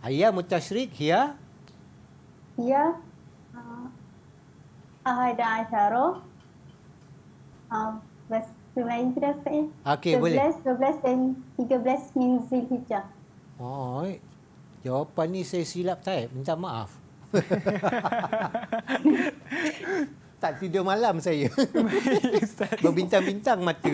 Hiya mutasyrik hiya. Hiya. Ahada ah, asyara. Uh, best, okay, 11, boleh. 12 dan 13 min Zilhijjah. Oh, jawapan ni saya silap tak? Minta maaf. tak tidur malam saya. Berbintang-bintang mata.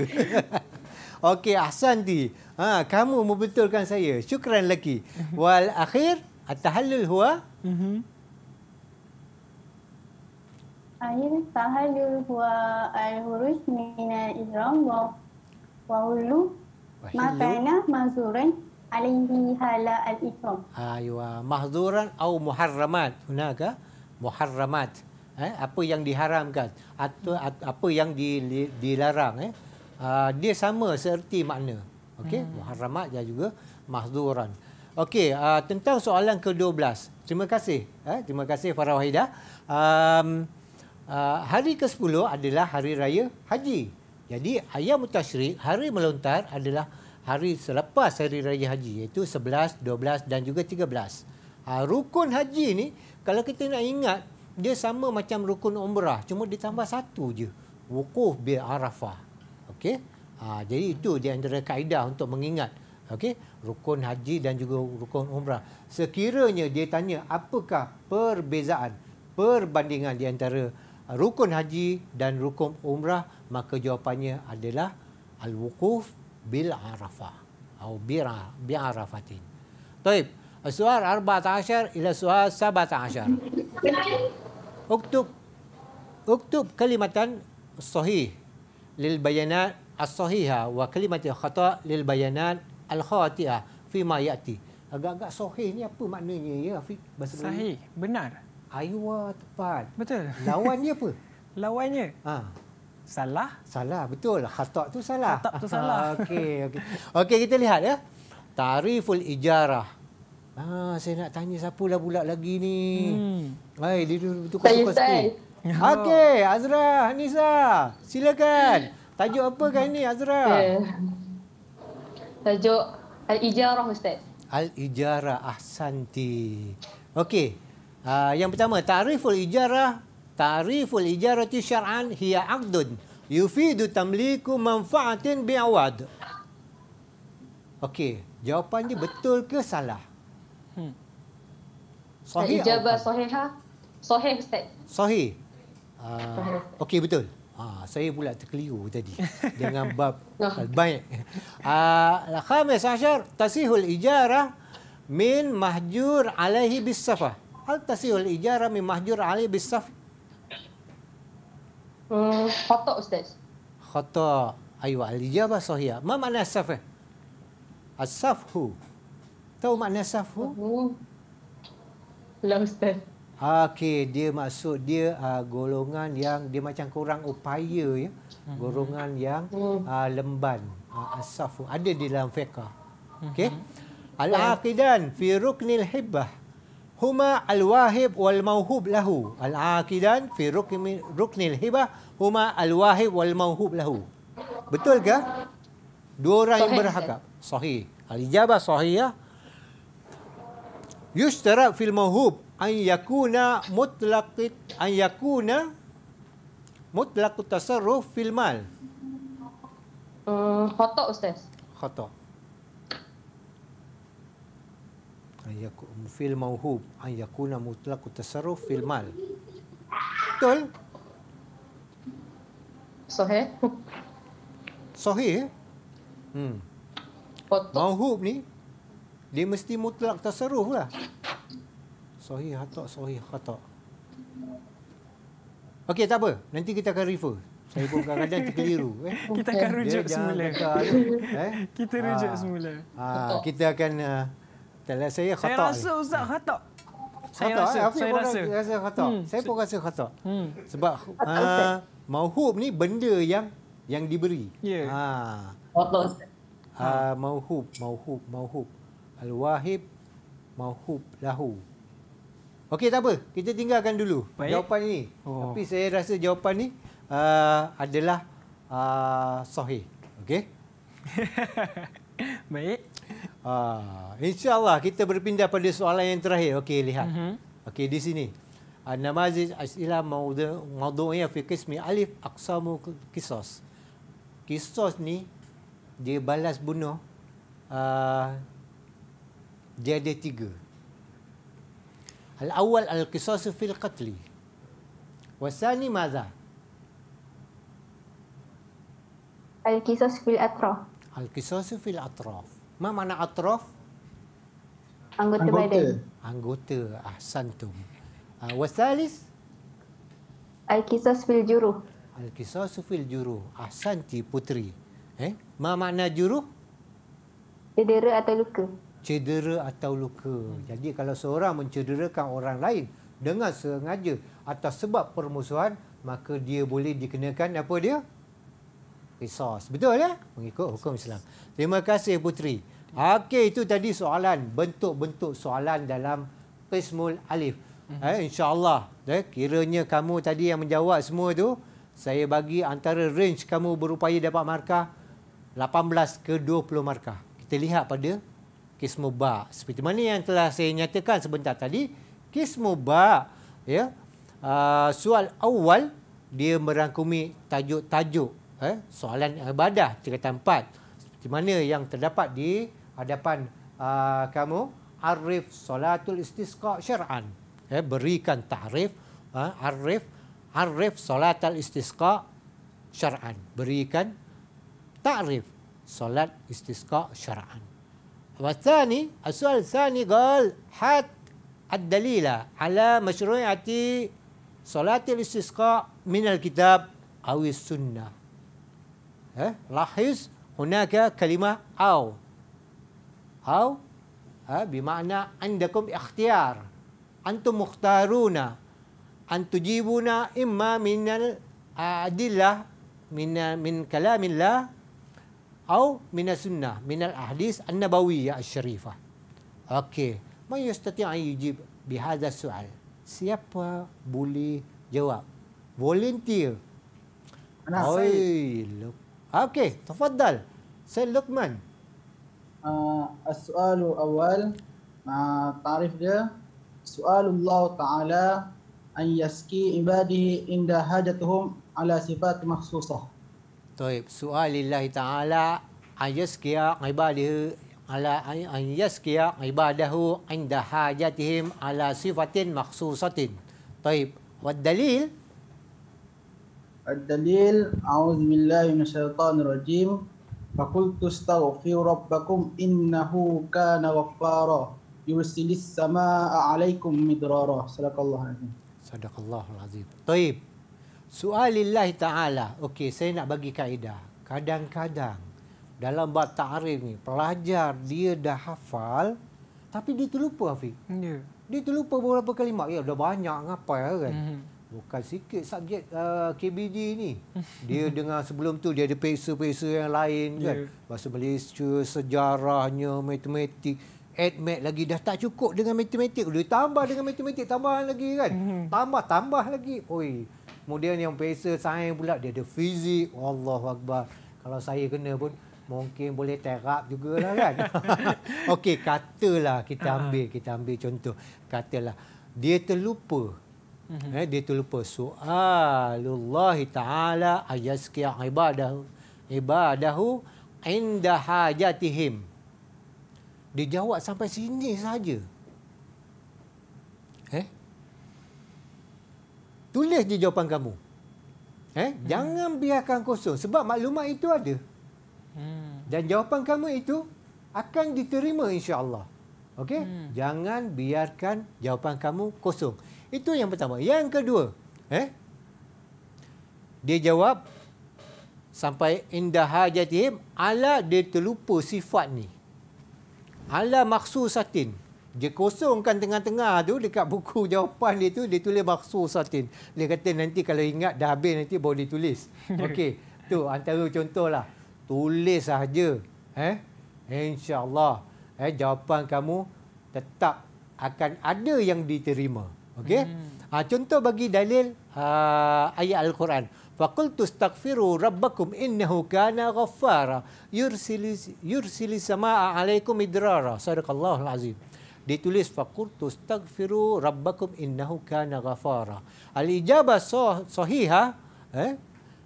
Okey, Ahsanti. Ha, kamu membetulkan saya. Syukran lagi. Mhm. Wal akhir, atahallul huwa? Mm -hmm. Akhir tahallul huwa al-huruj mina izram wa wa hulu ma kana mahzuran alaihi hala al-ikram. Ayuh, mahzuran atau muharramat. Hunaka ha? muharramat. Eh, apa yang diharamkan atau apa yang dilarang eh? uh, dia sama seperti makna. Okey, hmm. muharramat dan juga mahzuran. Okey, uh, tentang soalan ke-12. Terima kasih. Eh, terima kasih Farah Wahidah. Um, uh, hari ke-10 adalah hari raya haji. Jadi, ayam mutasyrik, hari melontar adalah hari selepas hari raya haji. Iaitu 11, 12 dan juga 13. Uh, rukun haji ni, kalau kita nak ingat, dia sama macam rukun umrah. Cuma ditambah satu je. Wukuf bi Arafah. Okey. Ha, jadi itu di antara kaedah untuk mengingat okey rukun haji dan juga rukun umrah. Sekiranya dia tanya apakah perbezaan, perbandingan di antara rukun haji dan rukun umrah, maka jawapannya adalah al-wukuf bil arafah atau bira bi arafatin. Baik, suar 14 ila suar 17. Uktub uktub kalimatan sahih lil bayanat as-sahiha wa kalimatul khata' lil bayanat al-khati'ah fi ma ya'ti. Agak-agak sahih ni apa maknanya ya Afiq? Bahasa sahih, ini? benar. Aywa tepat. Betul. Lawan dia apa? Lawannya? Ha. Salah. Salah, betul. Khata' tu salah. Khata' tu salah. Okey, okey. Okay kita lihat ya. Tariful ijarah. Ah, saya nak tanya siapa lah pula lagi ni. Hmm. Hai, dia tu tukar-tukar sikit. Okey, Azra, Hanisa, silakan. Tajuk apa kali ni Azra? Okay. Tajuk Al-Ijarah Ustaz. Al-Ijarah Ahsanti. Okey. Uh, yang pertama, tariful ijarah, tariful ijarah tu syar'an hiya aqdun yufidu tamliku manfaatin bi'awad. Okey, jawapan dia betul ke salah? Hmm. Sahih. Ijabah sahihah. Sahih Ustaz. Sahih. Uh, Okey betul. Ha, saya pula terkeliru tadi dengan bab ah. al-baik. Al-khamis asyar tasihul ijarah min mahjur alaihi bisafah. Hal tasihul ijarah min mahjur alaihi bisafah? Hmm, khata ustaz. Khata. Ayu al-ijabah sahia. Ma makna safa? As-safhu. Tahu makna safhu? Uh hmm. -huh. Lah ustaz. Okey, dia masuk dia uh, golongan yang dia macam kurang upaya ya. Hmm. Golongan yang uh, lemban. Uh, ah, asafu ada di dalam fiqh. Okey. Hmm. Al-aqidan fi ruknil hibah. Huma al-wahib wal mauhub lahu. Al-aqidan fi ruknil hibah. Huma al-wahib wal mauhub lahu. Betul ke? Dua orang yang berhakap. Sahih. Al-ijabah sahih ya. Yushtara fil mauhub an yakuna mutlaqit an yakuna mutlaq tasarruf fil mal Hmm, khata ustaz. Khata. Ay yakun fil mauhub ay yakun mutlaq tasarruf fil mal. Betul? Sahih. Sahih. Hmm. Khata. Mauhub ni dia mesti mutlak tasarruf lah. Sohih hatok, sohih hatok. Okey, tak apa. Nanti kita akan refer. Saya pun kadang-kadang terkeliru. Eh. Kita akan rujuk dia semula. Kata, eh. Kita ah. rujuk ha. semula. Ha. Kita akan... Uh, saya khatok. Saya rasa Ustaz khatok. Saya khatok. Eh? Rasa, eh. saya, pun rasa. rasa khatok. Hmm. saya pun rasa khatok. Hmm. Sebab uh, mauhub ni benda yang yang diberi. Yeah. Ya. Ha. Khatok Ustaz. Ha. Uh, mauhub, mauhub, mauhub. Al-Wahib, mauhub, lahu. Hmm. Okey tak apa, kita tinggalkan dulu Baik. jawapan ini. Oh. Tapi saya rasa jawapan ni uh, adalah uh, sahih. Okey. Baik. Uh, insya kita berpindah pada soalan yang terakhir. Okey, lihat. Mm-hmm. Okey, di sini. Namazis asila maudu maudu'iyah fi qismi alif aqsamu qisas. Qisas ni dia balas bunuh uh, dia ada tiga. Hal awal al-qisas fil qatli. Wasani madza? Al-qisas fil atraf. Al-qisas fil atraf. Ma mana atraf? Anggota, Anggota badan. Anggota. Ahsantum. Uh, ah, wasalis? Al-qisas fil juruh. Al-qisas fil juruh. Ahsanti putri. Eh? Ma makna juruh? Cedera atau luka cedera atau luka. Hmm. Jadi kalau seorang mencederakan orang lain dengan sengaja atas sebab permusuhan, maka dia boleh dikenakan apa dia? resos Betul ya? Mengikut hukum Islam. Terima kasih putri. Okey, itu tadi soalan. Bentuk-bentuk soalan dalam Pismul Alif. Hmm. Eh, InsyaAllah. Eh, kiranya kamu tadi yang menjawab semua tu saya bagi antara range kamu berupaya dapat markah 18 ke 20 markah. Kita lihat pada kismuba seperti mana yang telah saya nyatakan sebentar tadi kismuba ya uh, soal awal dia merangkumi tajuk-tajuk eh, soalan ibadah tiga tempat seperti mana yang terdapat di hadapan uh, kamu arif solatul istisqa syar'an eh, berikan tarif uh, ha, arif arif solatul istisqa syar'an berikan tarif solat istisqa syar'an والثاني السؤال الثاني قال هات الدليل على مشروعية صلاة الاستسقاء من الكتاب أو السنة أه؟ لاحظ هناك كلمة أو أو أه؟ بمعنى عندكم اختيار أنتم مختارون أن تجيبون إما من الأدلة من من كلام الله au min sunnah min al ahdis an nabawiyyah al syarifah okey may yang an yujib bi hadha soal siapa boleh jawab volunteer ana Oi, saya okey tafadhal saya lukman ah, soal awal uh, tarif dia soal Allah taala an yaski ibadhi inda hajatuhum ala sifat makhsusah Taib, soal lillahi ta'ala ayaskia ibadihi ala ayaskia ibadahu inda hajatihim ala sifatin makhsusatin. Taib, wad dalil? Ad-dalil, a'udhu billahi min rajim. Fakultu staghfiru rabbakum innahu kana waffara. Yursilis sama'a alaikum midrara. Sadaqallah azim. Sadaqallah azim. Taib. Soalillah Ta'ala. Okey, saya nak bagi kaedah. Kadang-kadang dalam bab ta'rif ni, pelajar dia dah hafal tapi dia terlupa, Afiq. Yeah. Dia terlupa beberapa kalimat. Ya, dah banyak Apa ya kan. Mm -hmm. Bukan sikit subjek uh, KBD ni. Dia dengar sebelum tu, dia ada peksa-peksa yang lain yeah. kan. Ya. Bahasa Malaysia, sejarahnya, matematik. Admit lagi dah tak cukup dengan matematik. Dia tambah dengan matematik, tambahan lagi kan. Tambah-tambah lagi. Oi. Kemudian yang biasa sains pula dia ada fizik. Wallahuakbar. Kalau saya kena pun mungkin boleh terap lah kan. Okey, katalah kita ah. ambil, kita ambil contoh. Katalah dia terlupa. Mhm. Eh, dia terlupa soalullahi taala ayaski ibadah ibadahu indah hajatihim. Dia jawab sampai sini saja. tulis je jawapan kamu. Eh, hmm. jangan biarkan kosong sebab maklumat itu ada. Hmm. Dan jawapan kamu itu akan diterima insya-Allah. Okey? Hmm. Jangan biarkan jawapan kamu kosong. Itu yang pertama. Yang kedua, eh? Dia jawab sampai indah hajatihim ala dia terlupa sifat ni. Ala maksud satin dia kosongkan tengah-tengah tu dekat buku jawapan dia tu dia tulis bakso satin. Dia kata nanti kalau ingat dah habis nanti boleh ditulis. Okey. Tu antara contohlah. Tulis saja. Eh? Insya-Allah eh jawapan kamu tetap akan ada yang diterima. Okey. Hmm. Ha, contoh bagi dalil ha, ayat al-Quran. Faqultu astaghfiru rabbakum innahu kana ghaffara yursilis yursilis samaa'a 'alaikum idrara. Sadaqallahul azim dia tulis faqultu astaghfiru rabbakum innahu kana ghafara al ijabah sahiha eh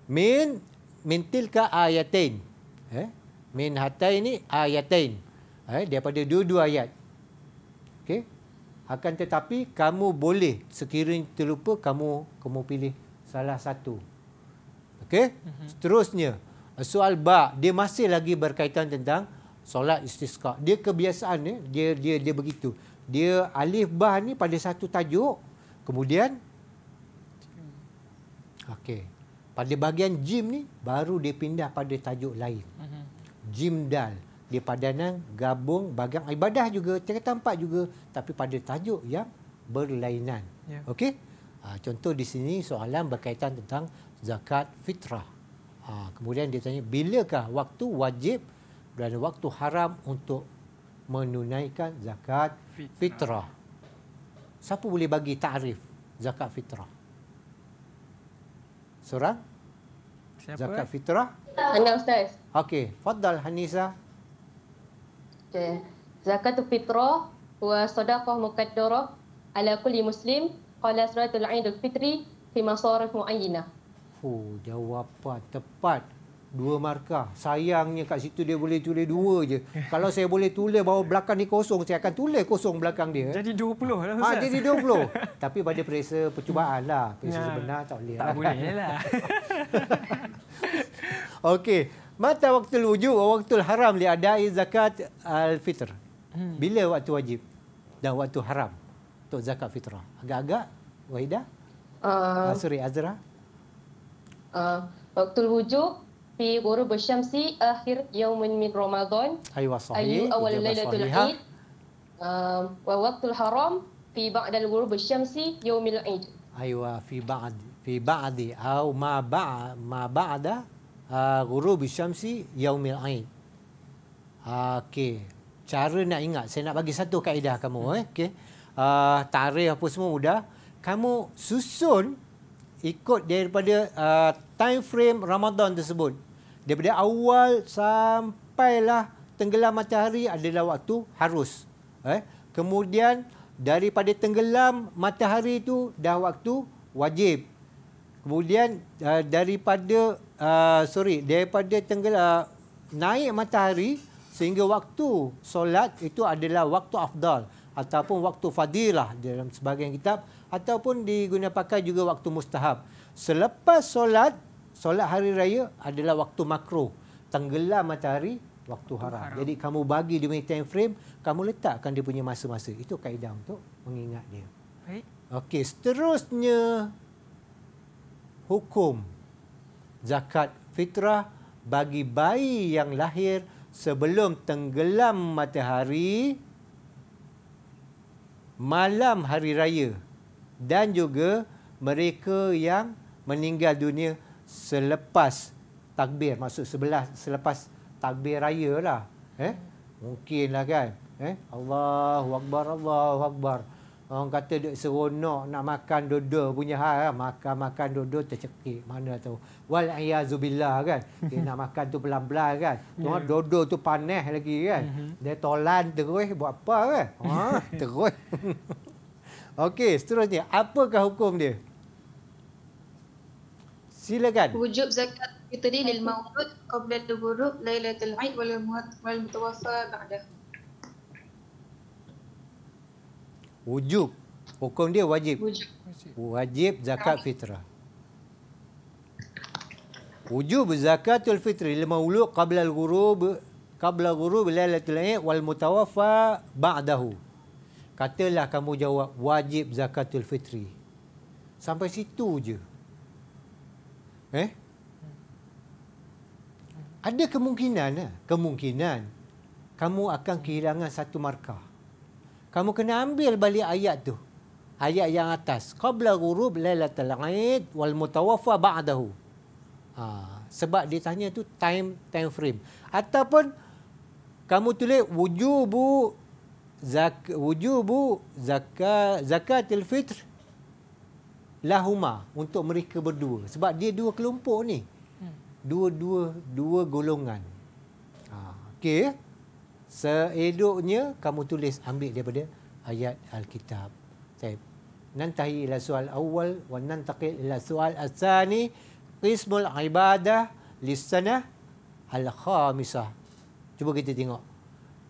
min min tilka ayatain eh min hatta ini ayatain eh daripada dua-dua ayat okey akan tetapi kamu boleh sekiranya terlupa kamu kamu pilih salah satu okey mhm. seterusnya soal ba dia masih lagi berkaitan tentang solat istisqa. Dia kebiasaan ya, dia dia dia begitu. Dia alif bah ni pada satu tajuk, kemudian okey. Pada bahagian jim ni baru dia pindah pada tajuk lain. Mhm. Jim dal dia padanan gabung bahagian ibadah juga, cerita tempat juga tapi pada tajuk yang berlainan. Yeah. Okey? Ha, contoh di sini soalan berkaitan tentang zakat fitrah. Ha, kemudian dia tanya, bilakah waktu wajib dan waktu haram untuk menunaikan zakat fitrah. Siapa boleh bagi tarif zakat fitrah? Seorang? Siapa? Zakat eh? fitrah? Anak Ustaz. Okey, Fadal Hanisa. Okey. Zakat fitrah wa sadaqah mukaddarah ala kulli muslim qala suratul Aidul fitri fi masarif muayyinah. Oh, jawapan tepat dua markah. Sayangnya kat situ dia boleh tulis dua je. Kalau saya boleh tulis bahawa belakang ni kosong, saya akan tulis kosong belakang dia. Jadi 20 lah ah, Ustaz. Ha, jadi 20. Tapi pada periksa percubaan lah. Periksa ya. sebenar tak boleh. Tak lah. boleh lah. Okey. Mata waktu wujud, waktu haram li adai zakat al-fitr. Hmm. Bila waktu wajib dan waktu haram untuk zakat fitrah? Agak-agak, Wahidah? Ah. Uh, ah, Suri Azra? Uh, waktu wujud في غروب الشمس آخر يوم من رمضان أيوة صحيح أي أول ليلة العيد ووقت الحرام في بعد الغروب الشمس يوم العيد أيوة في بعد في بعد أو ما بعد ما بعد غروب الشمس يوم العيد أوكي cara nak ingat saya nak bagi satu kaedah kamu eh okey uh, tarikh apa semua mudah kamu susun ikut daripada uh, time frame Ramadan tersebut daripada awal sampailah tenggelam matahari adalah waktu harus. Eh? Kemudian daripada tenggelam matahari itu dah waktu wajib. Kemudian uh, daripada uh, sorry daripada tenggelam uh, naik matahari sehingga waktu solat itu adalah waktu afdal ataupun waktu fadilah dalam sebahagian kitab ataupun digunakan juga waktu mustahab. Selepas solat solat hari raya adalah waktu makro. Tenggelam matahari, waktu haram. haram. Jadi kamu bagi dia punya time frame, kamu letakkan dia punya masa-masa. Itu kaedah untuk mengingat dia. Baik. Okey, seterusnya hukum zakat fitrah bagi bayi yang lahir sebelum tenggelam matahari malam hari raya dan juga mereka yang meninggal dunia selepas takbir masuk sebelah selepas takbir raya lah eh mungkinlah kan eh Allahu akbar Allahu akbar orang kata dia seronok nak makan dodo punya hal makan-makan ah, dodo tercekik mana tahu wal iazu billah kan dia nak makan tu pelan-pelan kan ya. tengok yeah. dodo tu panas lagi kan mhm. dia tolan terus buat apa kan ha terus okey seterusnya apakah hukum dia Silakan. Wujub zakat fitri lil maulud qabla al-ghurub lailatul aid wal wal mutawaffa ba'da. Wujub. Hukum dia wajib. Wujub. Wajib zakat fitrah. Wujub zakatul fitri lil maulud qabla al-ghurub qabla ghurub lailatul aid wal mutawaffa ba'dahu. Katalah kamu jawab wajib zakatul fitri. Sampai situ je. Eh? Ada kemungkinan, eh? kemungkinan kamu akan kehilangan satu markah. Kamu kena ambil balik ayat tu. Ayat yang atas. Qabla gurub lailatul aid wal mutawaffa ba'dahu. Ha, sebab dia tanya tu time time frame ataupun kamu tulis wujubu zak wujubu zakat zakatul fitr lahuma untuk mereka berdua sebab dia dua kelompok ni hmm. dua-dua dua golongan ha okey seedoknya kamu tulis ambil daripada ayat alkitab saya nantahi ila soal awal wa nantaqil ila soal asani qismul ibadah lisanah al khamisah cuba kita tengok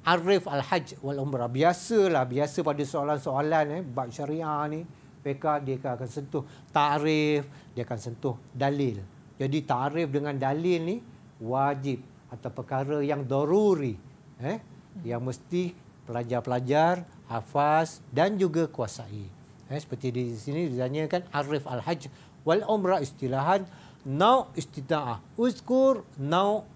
arif al hajj wal umrah biasalah biasa pada soalan-soalan eh bab syariah ni PK, dia akan sentuh tarif, dia akan sentuh dalil. Jadi tarif dengan dalil ni wajib atau perkara yang daruri eh yang mesti pelajar-pelajar hafaz dan juga kuasai. Eh seperti di sini kan arif al-hajj wal umrah istilahan nau istida'ah. Uzkur nau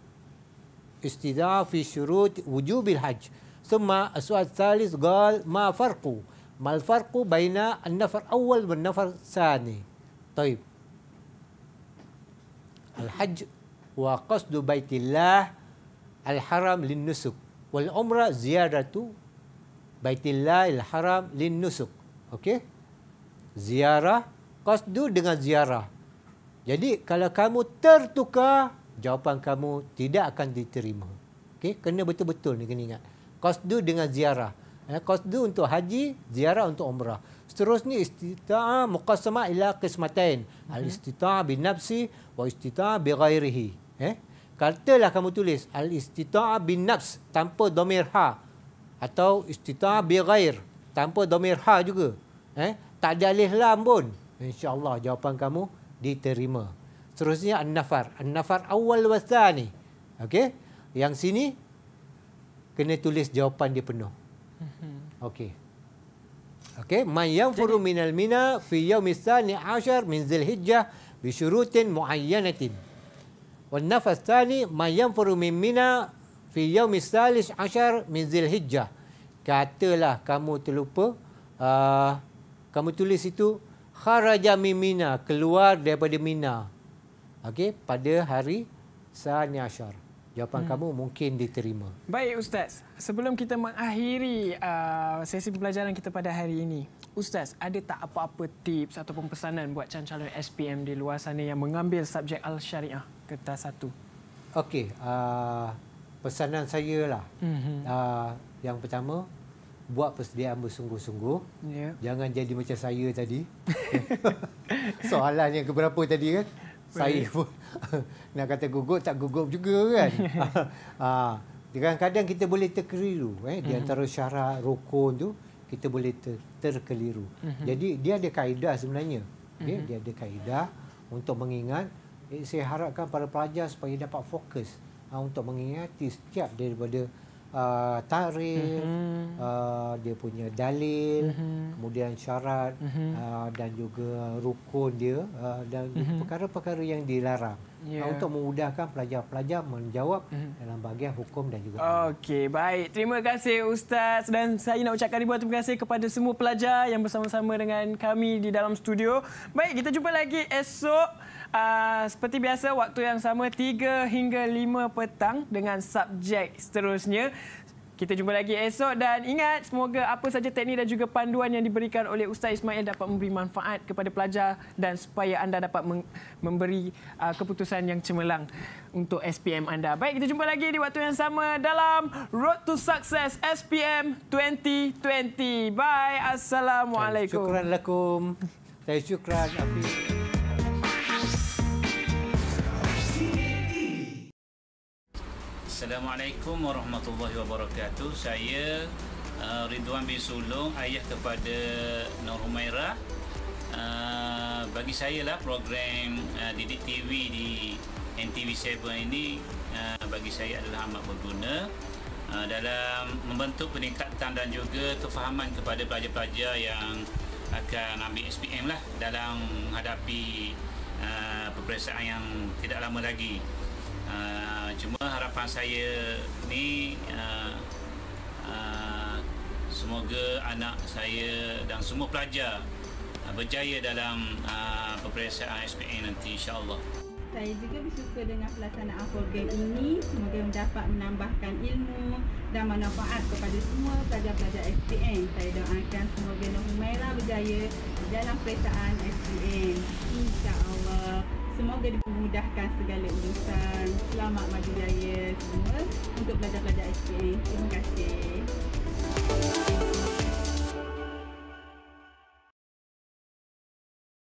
istida'ah fi syurut wujubil hajj. Suma as-sual salis gal ma farqu mal farqu baina an-nafar awal wan nafar tsani tayib al-hajj wa qasdu baitillah al-haram lin-nusuk wal umrah ziyaratu baitillah al-haram lin-nusuk okey ziarah dengan ziarah jadi kalau kamu tertukar jawapan kamu tidak akan diterima okey kena betul-betul ni kena ingat qasdu dengan ziarah Ya, eh, qasdu untuk haji, ziarah untuk umrah. Seterusnya istita'a muqassama ila qismatain. Mhm. Al istita'a bin nafsi wa istita'a bi ghairihi. Eh? Katalah kamu tulis al istita'a bin nafs tanpa dhamir ha atau istita'a bi ghair tanpa dhamir ha juga. Eh? Tak ada alif lam pun. insya jawapan kamu diterima. Seterusnya an-nafar. An-nafar awal wa tsani. Okay, Yang sini kena tulis jawapan dia penuh. Mm-hmm. Okey. Okey, man yanfuru minal mina fi yawmi tsani 'ashar min Zilhijjah bi syurutin muayyanatin. Wal nafas tsani man yanfuru min mina fi yawmi tsalis 'ashar min Zilhijjah. Katalah kamu terlupa uh, kamu tulis itu kharaja min mina keluar daripada mina. Okey, pada hari tsani 'ashar jawapan hmm. kamu mungkin diterima. Baik ustaz, sebelum kita mengakhiri uh, sesi pembelajaran kita pada hari ini, ustaz, ada tak apa-apa tips ataupun pesanan buat calon-calon SPM di luar sana yang mengambil subjek al-syariah kertas satu? Okey, uh, pesanan saya lah. Mm-hmm. Uh, yang pertama, buat persediaan bersungguh-sungguh. Yeah. Jangan jadi macam saya tadi. Soalan yang keberapa tadi kan? saya pun nak kata gugup tak gugup juga kan. Ah, kadang-kadang kita boleh terkeliru. Eh? Di mhm. antara syarat rukun tu kita boleh ter terkeliru. Mhm. Jadi dia ada kaedah sebenarnya. Okay? Mhm. Dia ada kaedah untuk mengingat. Eh, saya harapkan para pelajar supaya dapat fokus ha, untuk mengingati setiap daripada uh, tarif, mm-hmm. uh, dia punya dalil, mm-hmm. kemudian syarat mm-hmm. uh, dan juga rukun dia uh, dan mm-hmm. perkara-perkara yang dilarang. Yeah. Ya. Untuk memudahkan pelajar-pelajar menjawab mm-hmm. dalam bahagian hukum dan juga Okey, baik. Terima kasih Ustaz dan saya nak ucapkan ribuan terima kasih kepada semua pelajar yang bersama-sama dengan kami di dalam studio. Baik, kita jumpa lagi esok. Ah, seperti biasa waktu yang sama 3 hingga 5 petang dengan subjek seterusnya. Kita jumpa lagi esok dan ingat semoga apa saja teknik dan juga panduan yang diberikan oleh Ustaz Ismail dapat memberi manfaat kepada pelajar dan supaya anda dapat memberi ah, keputusan yang cemerlang untuk SPM anda. Baik, kita jumpa lagi di waktu yang sama dalam Road to Success SPM 2020. Bye. Assalamualaikum. Syukran lakum. Syukran. Syukran. Assalamualaikum warahmatullahi wabarakatuh. Saya uh, Ridwan bin Sulung, ayah kepada Nur Humaira. Uh, bagi saya lah program uh, Didik TV di NTV7 ini uh, bagi saya adalah amat berguna uh, dalam membentuk peningkatan dan juga kefahaman kepada pelajar-pelajar yang akan ambil SPM lah dalam hadapi uh, peperiksaan yang tidak lama lagi. Ah, cuma harapan saya ni uh, uh, semoga anak saya dan semua pelajar uh, berjaya dalam uh, peperiksaan SPM nanti Insya Allah. saya juga bersyukur dengan pelaksanaan program ini semoga dapat menambahkan ilmu dan manfaat kepada semua pelajar-pelajar SPM. Saya doakan semoga Nur Humaira berjaya dalam peperiksaan SPM. Insya Allah. Semoga dipermudahkan segala urusan. Selamat maju jaya semua untuk pelajar-pelajar SPM. Terima kasih.